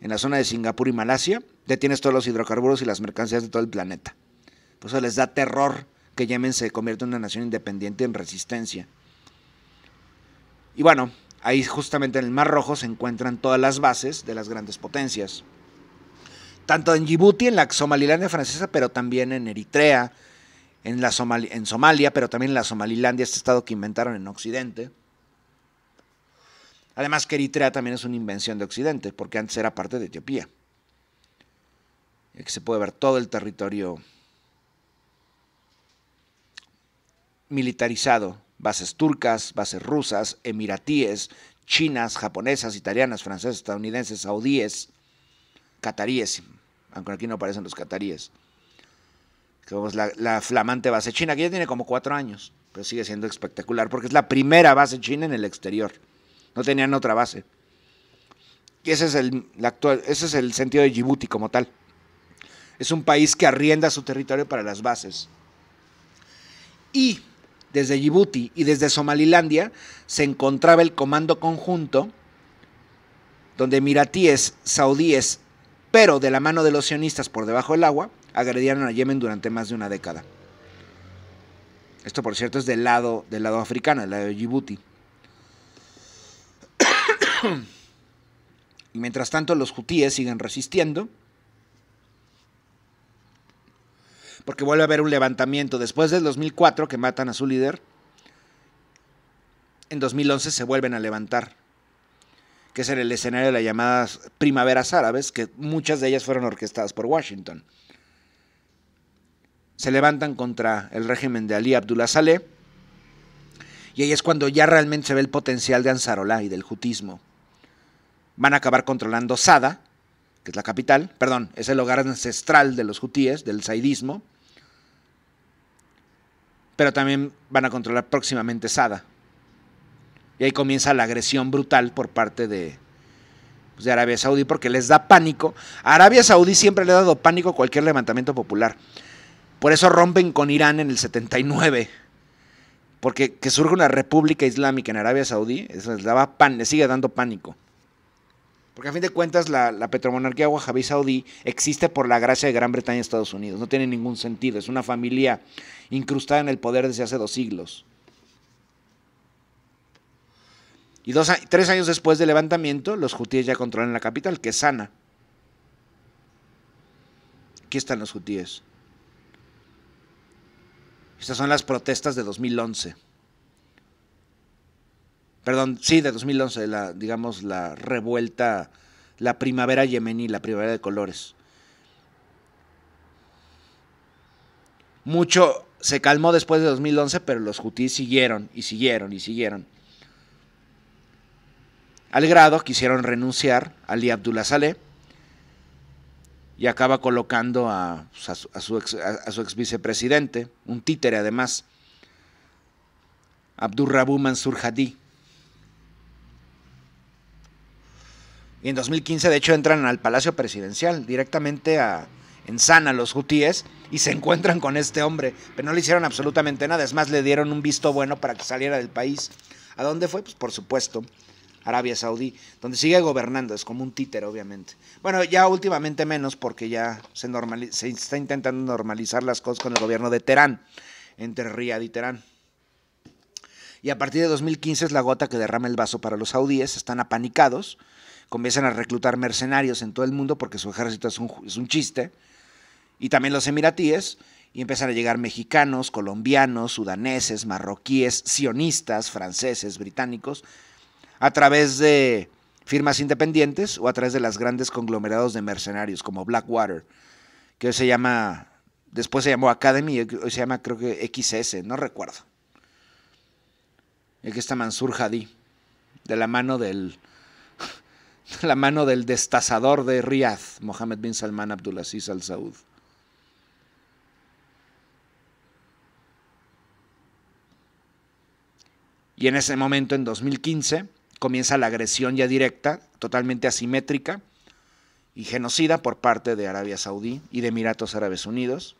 en la zona de Singapur y Malasia, detienes todos los hidrocarburos y las mercancías de todo el planeta. Por eso les da terror que Yemen se convierta en una nación independiente en resistencia. Y bueno, ahí justamente en el Mar Rojo se encuentran todas las bases de las grandes potencias. Tanto en Djibouti, en la Somalilandia francesa, pero también en Eritrea, en, la en Somalia, pero también en la Somalilandia, este estado que inventaron en Occidente. Además que Eritrea también es una invención de Occidente, porque antes era parte de Etiopía. Aquí se puede ver todo el territorio militarizado, bases turcas, bases rusas, emiratíes, chinas, japonesas, italianas, francesas, estadounidenses, saudíes, cataríes, aunque aquí no aparecen los cataríes la, flamante base china, que ya tiene como cuatro años, pero sigue siendo espectacular porque es la primera base china en el exterior. No tenían otra base. Y ese es el, actual, ese es el sentido de Djibouti como tal. Es un país que arrienda su territorio para las bases. Y desde Djibouti y desde Somalilandia se encontraba el comando conjunto donde miratíes, saudíes, pero de la mano de los sionistas por debajo del agua, agredieron a Yemen durante más de una década. Esto, por cierto, es del lado, lado africano, del lado de Djibouti. y mientras tanto, los hutíes siguen resistiendo. Porque vuelve a haber un levantamiento después del 2004 que matan a su líder. En 2011 se vuelven a levantar, que es en el escenario de las llamadas primaveras árabes, que muchas de ellas fueron orquestadas por Washington se levantan contra el régimen de Ali Abdullah Saleh. Y ahí es cuando ya realmente se ve el potencial de Ansarolá y del jutismo. Van a acabar controlando Sada, que es la capital, perdón, es el hogar ancestral de los jutíes, del saidismo. Pero también van a controlar próximamente Sada. Y ahí comienza la agresión brutal por parte de, pues, Arabia Saudí porque les da pánico. Arabia Saudí siempre le ha dado pánico cualquier levantamiento popular. Por eso rompen con Irán en el 79. Porque que surge una república islámica en Arabia Saudí, eso les daba pan, le sigue dando pánico. Porque a fin de cuentas la, petromonarquía wahabí saudí existe por la gracia de Gran Bretaña y Estados Unidos. No tiene ningún sentido. Es una familia incrustada en el poder desde hace dos siglos. Y dos, tres años después del levantamiento, los hutíes ya controlan la capital, que es Sana. Aquí están los hutíes. Estas son las protestas de 2011. Perdón, sí, de 2011, la, digamos la revuelta, la primavera yemení, la primavera de colores. Mucho se calmó después de 2011, pero los hutíes siguieron y siguieron y siguieron. Al grado quisieron renunciar Ali Abdullah Saleh y acaba colocando pues, a, su, ex, vicepresidente, un títere además, Abdurrabu Mansur Hadi. Y en 2015, de hecho, entran al Palacio Presidencial, directamente a, en Sana, los hutíes, y se encuentran con este hombre, pero no le hicieron absolutamente nada, es más, le dieron un visto bueno para que saliera del país. ¿A dónde fue? Pues por supuesto, Arabia Saudí, donde sigue gobernando, es como un títer, obviamente. Bueno, ya últimamente menos porque ya se, está intentando normalizar las cosas con el gobierno de Teherán, entre Riyad y Teherán. Y a partir de 2015 es la gota que derrama el vaso para los saudíes, están apanicados, comienzan a reclutar mercenarios en todo el mundo porque su ejército es un, es un chiste, y también los emiratíes, y empiezan a llegar mexicanos, colombianos, sudaneses, marroquíes, sionistas, franceses, británicos, a través de firmas independientes o a través de las grandes conglomerados de mercenarios como Blackwater, que hoy se llama, después se llamó Academy, hoy se llama creo que XS, no recuerdo. Aquí está Mansur Hadi, de la mano del, de la mano del destazador de Riyadh, Mohammed bin Salman Abdulaziz Al Saud. Y en ese momento, en 2015, comienza la agresión ya directa, totalmente asimétrica y genocida por parte de Arabia Saudí y de Emiratos Árabes Unidos.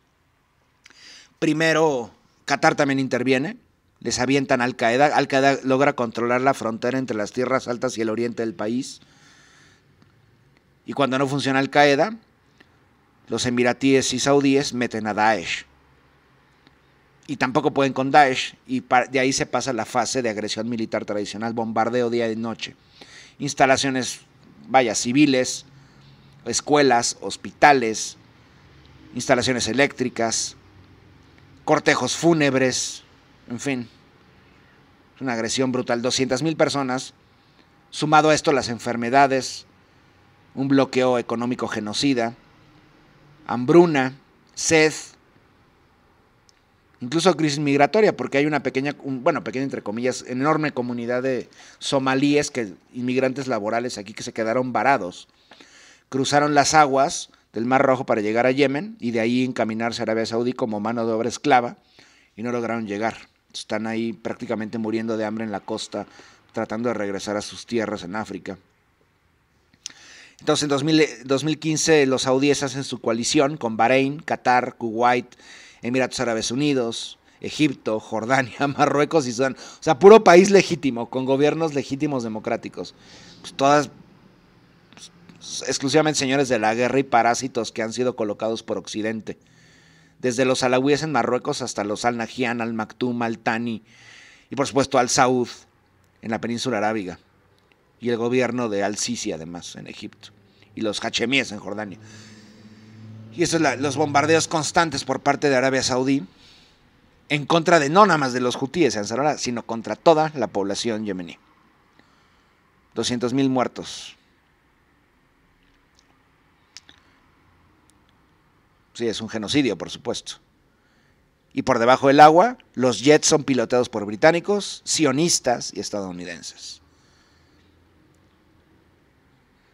Primero, Qatar también interviene, les avientan Al Qaeda, Al Qaeda logra controlar la frontera entre las tierras altas y el oriente del país. Y cuando no funciona Al Qaeda, los emiratíes y saudíes meten a Daesh y tampoco pueden con Daesh, y de ahí se pasa la fase de agresión militar tradicional, bombardeo día y noche. Instalaciones, vaya, civiles, escuelas, hospitales, instalaciones eléctricas, cortejos fúnebres, en fin. Es una agresión brutal. 200.000 personas, sumado a esto las enfermedades, un bloqueo económico genocida, hambruna, sed, incluso crisis migratoria, porque hay una pequeña, bueno, pequeña entre comillas, enorme comunidad de somalíes, que, inmigrantes laborales aquí que se quedaron varados, cruzaron las aguas del Mar Rojo para llegar a Yemen y de ahí encaminarse a Arabia Saudí como mano de obra esclava y no lograron llegar. Están ahí prácticamente muriendo de hambre en la costa, tratando de regresar a sus tierras en África. Entonces en 2015 los saudíes hacen su coalición con Bahrein, Qatar, Kuwait, Emiratos Árabes Unidos, Egipto, Jordania, Marruecos y Sudán. O sea, puro país legítimo, con gobiernos legítimos democráticos. Pues, todas pues, exclusivamente señores de la guerra y parásitos que han sido colocados por Occidente. Desde los alawíes en Marruecos hasta los al-Najian, al-Maktoum, al-Tani y por supuesto al-Saud en la península arábiga. Y el gobierno de al-Sisi además en Egipto. Y los hachemíes en Jordania y eso es los bombardeos constantes por parte de Arabia Saudí en contra de no nada más de los hutíes en sino contra toda la población yemení. 200.000 muertos. Sí, es un genocidio, por supuesto. Y por debajo del agua, los jets son pilotados por británicos, sionistas y estadounidenses.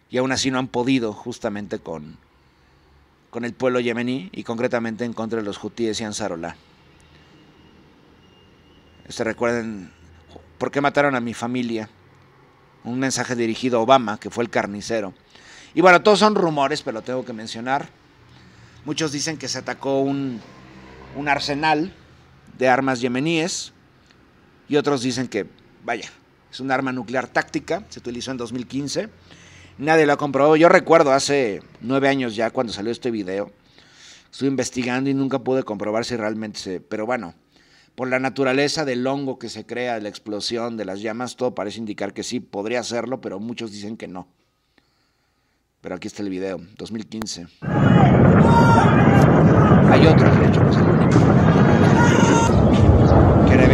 Y aún así no han podido justamente con con el pueblo yemení y concretamente en contra de los hutíes y Ansarolá. Se recuerden por qué mataron a mi familia. Un mensaje dirigido a Obama, que fue el carnicero. Y bueno, todos son rumores, pero lo tengo que mencionar. Muchos dicen que se atacó un, un arsenal de armas yemeníes y otros dicen que, vaya, es un arma nuclear táctica, se utilizó en 2015 Nadie lo ha comprobado. Yo recuerdo hace nueve años ya cuando salió este video. Estuve investigando y nunca pude comprobar si realmente se... Pero bueno, por la naturaleza del hongo que se crea, la explosión de las llamas, todo parece indicar que sí, podría serlo, pero muchos dicen que no. Pero aquí está el video, 2015. Hay otro de hecho, que es el único. Que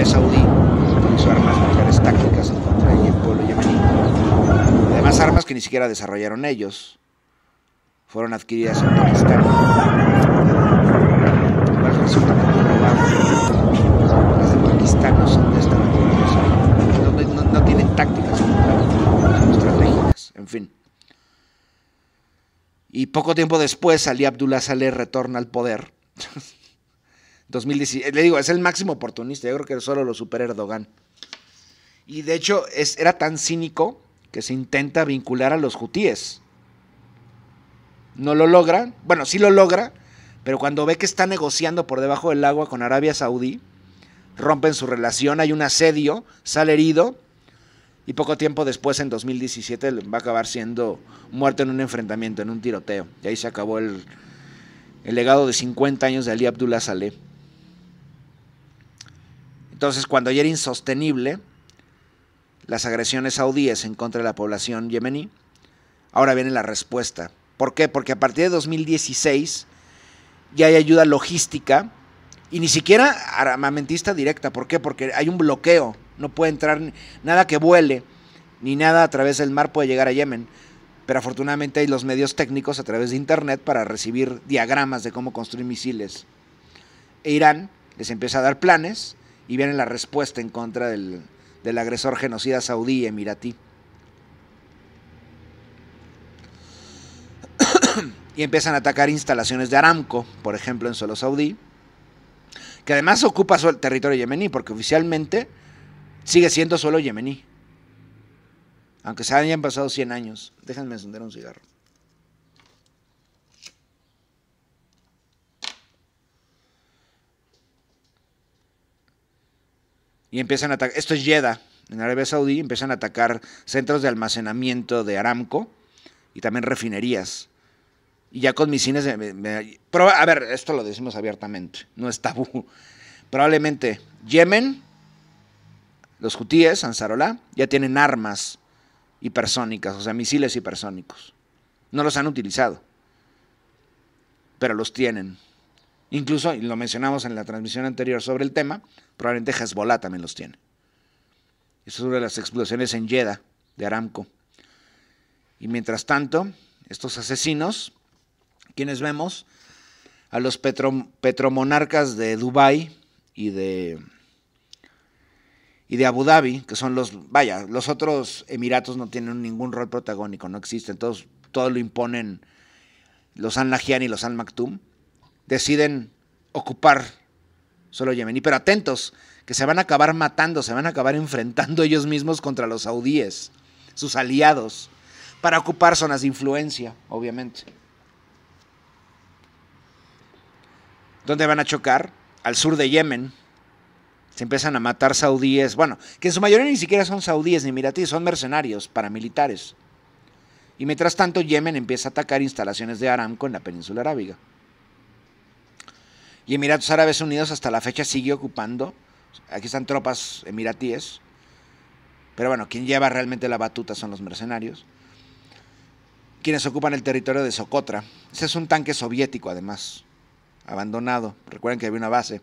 Saudí armas tácticas armas que ni siquiera desarrollaron ellos fueron adquiridas en Pakistán. Pakistán no tienen tácticas estratégicas, en fin. Y poco tiempo después, Ali Abdullah Saleh retorna al poder. le digo, es el máximo oportunista. Yo creo que solo lo supera Erdogan. Y de hecho, es, era tan cínico que se intenta vincular a los hutíes. No lo logra, bueno, sí lo logra, pero cuando ve que está negociando por debajo del agua con Arabia Saudí, rompen su relación, hay un asedio, sale herido y poco tiempo después, en 2017, va a acabar siendo muerto en un enfrentamiento, en un tiroteo. Y ahí se acabó el, el legado de 50 años de Ali Abdullah Saleh. Entonces, cuando ya era insostenible, las agresiones saudíes en contra de la población yemení. Ahora viene la respuesta. ¿Por qué? Porque a partir de 2016 ya hay ayuda logística y ni siquiera armamentista directa. ¿Por qué? Porque hay un bloqueo. No puede entrar nada que vuele, ni nada a través del mar puede llegar a Yemen. Pero afortunadamente hay los medios técnicos a través de Internet para recibir diagramas de cómo construir misiles. E Irán les empieza a dar planes y viene la respuesta en contra del, del agresor genocida saudí emiratí. y empiezan a atacar instalaciones de Aramco, por ejemplo, en suelo saudí, que además ocupa territorio yemení, porque oficialmente sigue siendo suelo yemení, aunque se hayan pasado 100 años. Déjenme encender un cigarro. y empiezan a atacar, esto es Yeda, en Arabia Saudí, empiezan a atacar centros de almacenamiento de Aramco y también refinerías. Y ya con misiles, a ver, esto lo decimos abiertamente, no es tabú. Probablemente Yemen, los hutíes, Ansarola, ya tienen armas hipersónicas, o sea, misiles hipersónicos. No los han utilizado, pero los tienen. Incluso, y lo mencionamos en la transmisión anterior sobre el tema, probablemente Hezbollah también los tiene. Es sobre las explosiones en Yeda, de Aramco. Y mientras tanto, estos asesinos, quienes vemos a los petromonarcas de Dubái y de, y de Abu Dhabi, que son los, vaya, los otros emiratos no tienen ningún rol protagónico, no existen, todos, todo lo imponen los Al-Nahyan y los Al-Maktoum deciden ocupar solo Yemen. Y pero atentos, que se van a acabar matando, se van a acabar enfrentando ellos mismos contra los saudíes, sus aliados, para ocupar zonas de influencia, obviamente. ¿Dónde van a chocar? Al sur de Yemen. Se empiezan a matar saudíes, bueno, que en su mayoría ni siquiera son saudíes ni emiratíes, son mercenarios, paramilitares. Y mientras tanto, Yemen empieza a atacar instalaciones de Aramco en la península arábiga. Y Emiratos Árabes Unidos hasta la fecha sigue ocupando. Aquí están tropas emiratíes. Pero bueno, quien lleva realmente la batuta son los mercenarios. Quienes ocupan el territorio de Socotra. Ese es un tanque soviético, además. Abandonado. Recuerden que había una base.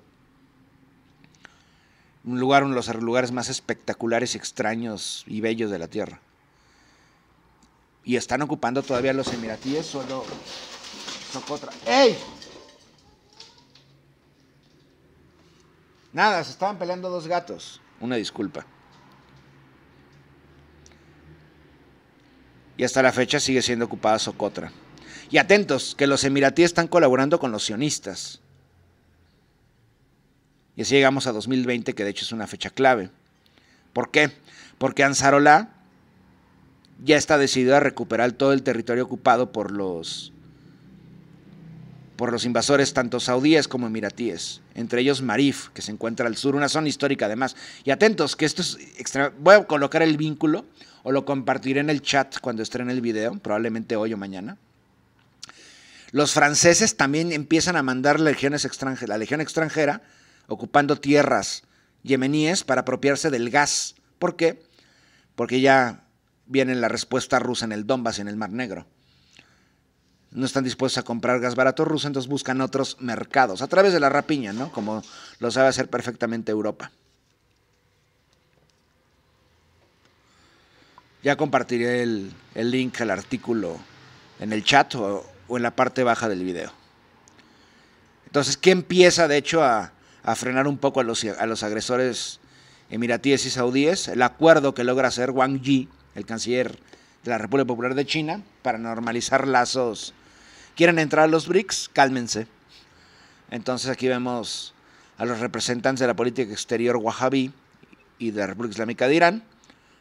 Un lugar, uno de los lugares más espectaculares, extraños y bellos de la Tierra. Y están ocupando todavía los emiratíes, solo Socotra. ¡Ey! Nada, se estaban peleando dos gatos. Una disculpa. Y hasta la fecha sigue siendo ocupada Socotra. Y atentos, que los emiratíes están colaborando con los sionistas. Y así llegamos a 2020, que de hecho es una fecha clave. ¿Por qué? Porque Ansarola ya está decidido a recuperar todo el territorio ocupado por los por los invasores tanto saudíes como emiratíes, entre ellos Marif, que se encuentra al sur, una zona histórica además. Y atentos, que esto es Voy a colocar el vínculo o lo compartiré en el chat cuando estrene el video, probablemente hoy o mañana. Los franceses también empiezan a mandar legiones extranjeras, la legión extranjera ocupando tierras yemeníes para apropiarse del gas. ¿Por qué? Porque ya viene la respuesta rusa en el Donbass, en el Mar Negro no están dispuestos a comprar gas barato ruso, entonces buscan otros mercados, a través de la rapiña, ¿no? Como lo sabe hacer perfectamente Europa. Ya compartiré el, link al artículo en el chat o, en la parte baja del video. Entonces, ¿qué empieza de hecho a, frenar un poco a los, a los agresores emiratíes y saudíes? El acuerdo que logra hacer Wang Yi, el canciller de la República Popular de China, para normalizar lazos ¿Quieren entrar a los BRICS? Cálmense. Entonces aquí vemos a los representantes de la política exterior wahhabí y de la República Islámica de Irán,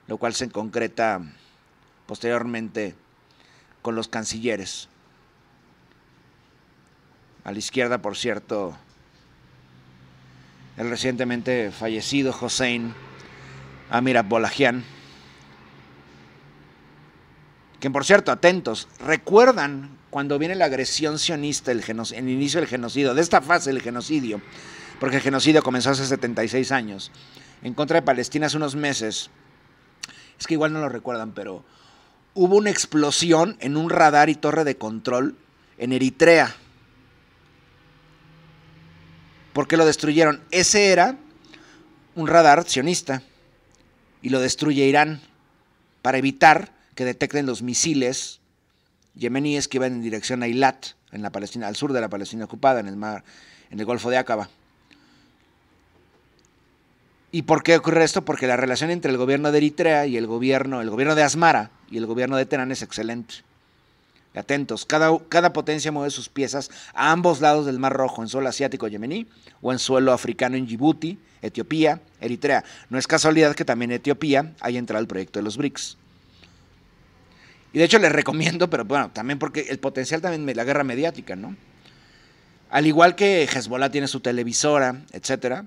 lo cual se concreta posteriormente con los cancilleres. A la izquierda, por cierto, el recientemente fallecido Hossein Amir Bolajian, que por cierto, atentos, recuerdan cuando viene la agresión sionista, el, el inicio del genocidio, de esta fase del genocidio, porque el genocidio comenzó hace 76 años, en contra de Palestina hace unos meses, es que igual no lo recuerdan, pero hubo una explosión en un radar y torre de control en Eritrea. porque lo destruyeron? Ese era un radar sionista y lo destruye Irán para evitar que detecten los misiles yemeníes que iban en dirección a Ilat en la Palestina, al sur de la Palestina ocupada, en el mar, en el Golfo de Aqaba. ¿Y por qué ocurre esto? Porque la relación entre el gobierno de Eritrea y el gobierno, el gobierno de Asmara y el gobierno de Teherán es excelente. Atentos, cada, cada potencia mueve sus piezas a ambos lados del Mar Rojo, en suelo asiático yemení o en suelo africano en Djibouti, Etiopía, Eritrea. No es casualidad que también Etiopía haya entrado al proyecto de los BRICS. Y de hecho les recomiendo, pero bueno, también porque el potencial también de la guerra mediática, ¿no? Al igual que Hezbollah tiene su televisora, etcétera,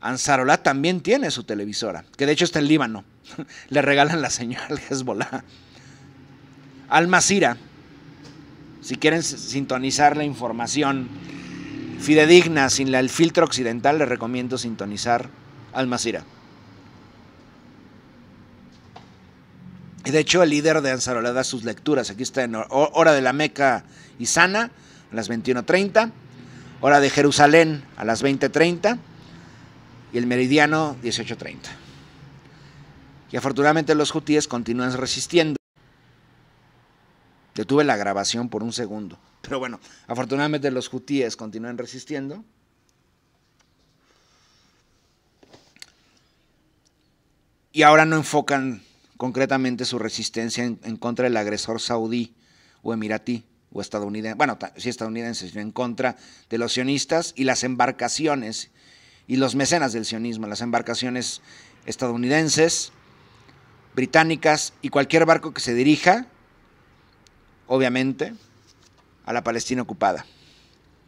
Ansarolá también tiene su televisora, que de hecho está en Líbano. Le regalan la señal Hezbollah. Al si quieren sintonizar la información fidedigna sin el filtro occidental, les recomiendo sintonizar Al Y de hecho, el líder de ansarolada sus lecturas. Aquí está en Hora de la Meca y Sana, a las 21.30. Hora de Jerusalén, a las 20.30. Y el meridiano, 18.30. Y afortunadamente los jutíes continúan resistiendo. Detuve la grabación por un segundo. Pero bueno, afortunadamente los jutíes continúan resistiendo. Y ahora no enfocan concretamente su resistencia en, contra del agresor saudí o emiratí o estadounidense, bueno, sí estadounidense, sino en contra de los sionistas y las embarcaciones y los mecenas del sionismo, las embarcaciones estadounidenses, británicas y cualquier barco que se dirija, obviamente, a la Palestina ocupada.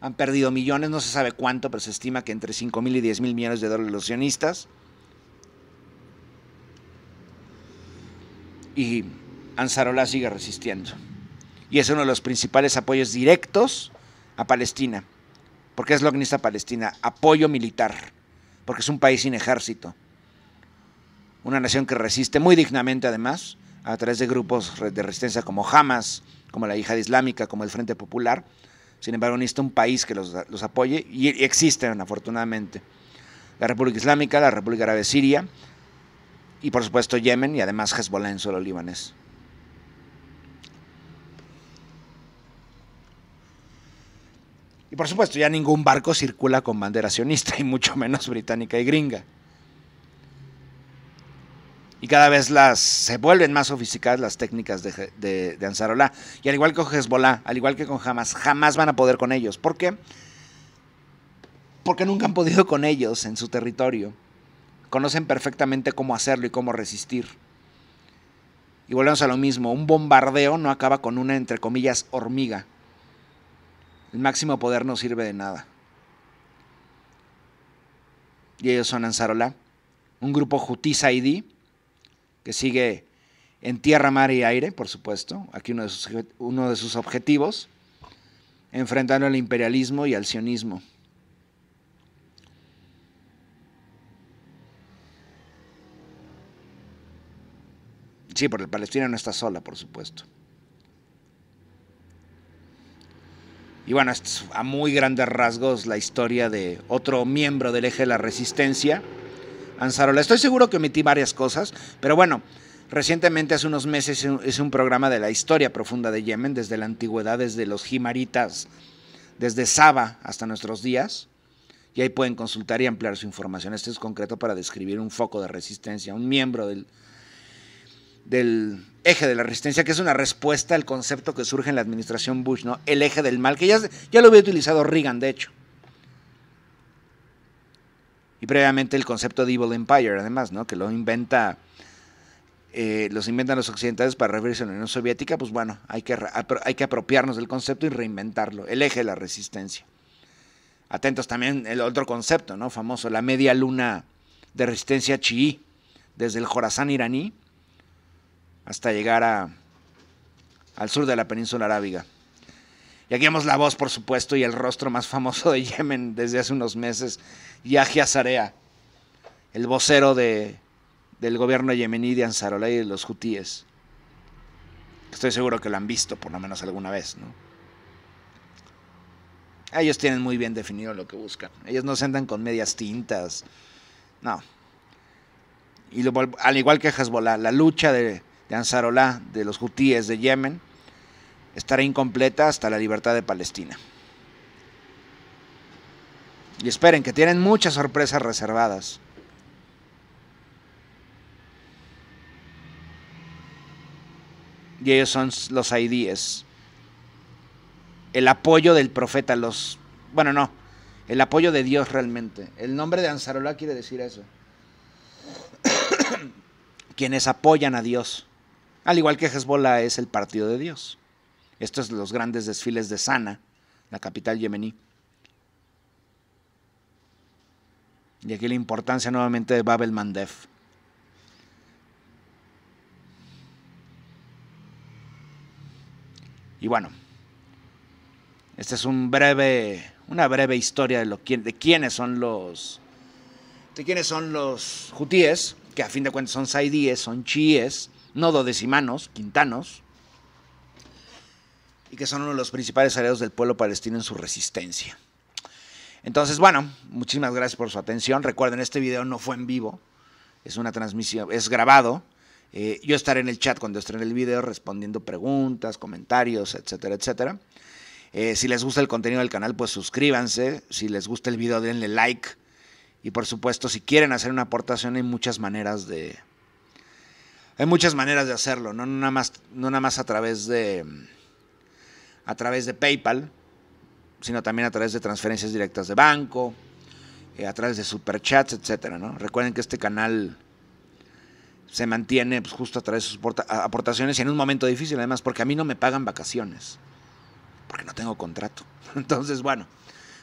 Han perdido millones, no se sabe cuánto, pero se estima que entre 5 mil y 10 mil millones de dólares los sionistas. y Ansarola sigue resistiendo. Y es uno de los principales apoyos directos a Palestina, porque es necesita palestina, apoyo militar, porque es un país sin ejército, una nación que resiste muy dignamente además, a través de grupos de resistencia como Hamas, como la Yihad Islámica, como el Frente Popular. Sin embargo, necesita un país que los, los apoye y existen afortunadamente. La República Islámica, la República Árabe Siria, y por supuesto Yemen y además Hezbollah en suelo libanés. Y por supuesto ya ningún barco circula con bandera sionista y mucho menos británica y gringa. Y cada vez las, se vuelven más sofisticadas las técnicas de, de, de Y al igual que con Hezbollah, al igual que con Hamas, jamás van a poder con ellos. ¿Por qué? Porque nunca han podido con ellos en su territorio conocen perfectamente cómo hacerlo y cómo resistir. Y volvemos a lo mismo, un bombardeo no acaba con una, entre comillas, hormiga. El máximo poder no sirve de nada. Y ellos son Anzarola, un grupo Jutis ID, que sigue en tierra, mar y aire, por supuesto, aquí uno de sus, uno de sus objetivos, enfrentando al imperialismo y al sionismo. Sí, porque Palestina no está sola, por supuesto. Y bueno, a muy grandes rasgos la historia de otro miembro del eje de la resistencia, Ansarola. Estoy seguro que omití varias cosas, pero bueno, recientemente, hace unos meses, es un programa de la historia profunda de Yemen, desde la antigüedad, desde los jimaritas, desde Saba hasta nuestros días. Y ahí pueden consultar y ampliar su información. Este es concreto para describir un foco de resistencia, un miembro del, del eje de la resistencia, que es una respuesta al concepto que surge en la administración Bush, ¿no? El eje del mal, que ya, ya lo había utilizado Reagan, de hecho. Y previamente el concepto de Evil Empire, además, ¿no? Que lo inventa, eh, los inventan los occidentales para referirse a la Unión Soviética, pues bueno, hay que, hay que apropiarnos del concepto y reinventarlo, el eje de la resistencia. Atentos también el otro concepto, ¿no? Famoso, la media luna de resistencia chií, desde el Jorazán iraní hasta llegar al sur de la península arábiga. Y aquí vemos la voz, por supuesto, y el rostro más famoso de Yemen desde hace unos meses, Yahya Zarea, el vocero del gobierno yemení de Ansarolay y de los Jutíes. Estoy seguro que lo han visto por lo menos alguna vez, ¿no? Ellos tienen muy bien definido lo que buscan. Ellos no se andan con medias tintas. No. Y al igual que Hezbollah, la lucha de, de Ansarolá, de los hutíes de Yemen, estará incompleta hasta la libertad de Palestina. Y esperen, que tienen muchas sorpresas reservadas. Y ellos son los Aidíes. El apoyo del profeta, los... Bueno, no. El apoyo de Dios realmente. El nombre de Ansarolá quiere decir eso. Quienes apoyan a Dios. Al igual que Hezbollah es el partido de Dios. Estos son los grandes desfiles de Sana, la capital yemení. Y aquí la importancia nuevamente de Babel Mandef. Y bueno, esta es un breve, una breve historia de, lo, de quiénes son los de quiénes son que a fin de cuentas son saidíes, son chiíes, no dodecimanos, quintanos, y que son uno de los principales aliados del pueblo palestino en su resistencia. Entonces, bueno, muchísimas gracias por su atención. Recuerden, este video no fue en vivo, es una transmisión, es grabado. Eh, yo estaré en el chat cuando en el video respondiendo preguntas, comentarios, etcétera, etcétera. Eh, si les gusta el contenido del canal, pues suscríbanse. Si les gusta el video, denle like. Y por supuesto, si quieren hacer una aportación, hay muchas maneras de, hay muchas maneras de hacerlo, no nada más, no nada más a través de a través de PayPal, sino también a través de transferencias directas de banco, eh, a través de superchats, etcétera, ¿no? Recuerden que este canal se mantiene pues, justo a través de sus aportaciones y en un momento difícil además, porque a mí no me pagan vacaciones, porque no tengo contrato. Entonces, bueno,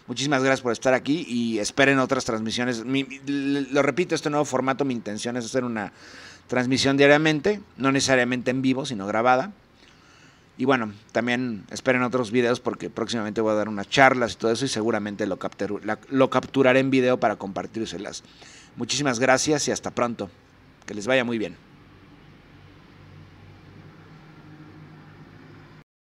muchísimas gracias por estar aquí y esperen otras transmisiones. lo repito, este nuevo formato, mi intención es hacer una transmisión diariamente, no necesariamente en vivo, sino grabada. Y bueno, también esperen otros videos porque próximamente voy a dar unas charlas y todo eso y seguramente lo, lo capturaré en video para compartírselas. Muchísimas gracias y hasta pronto. Que les vaya muy bien.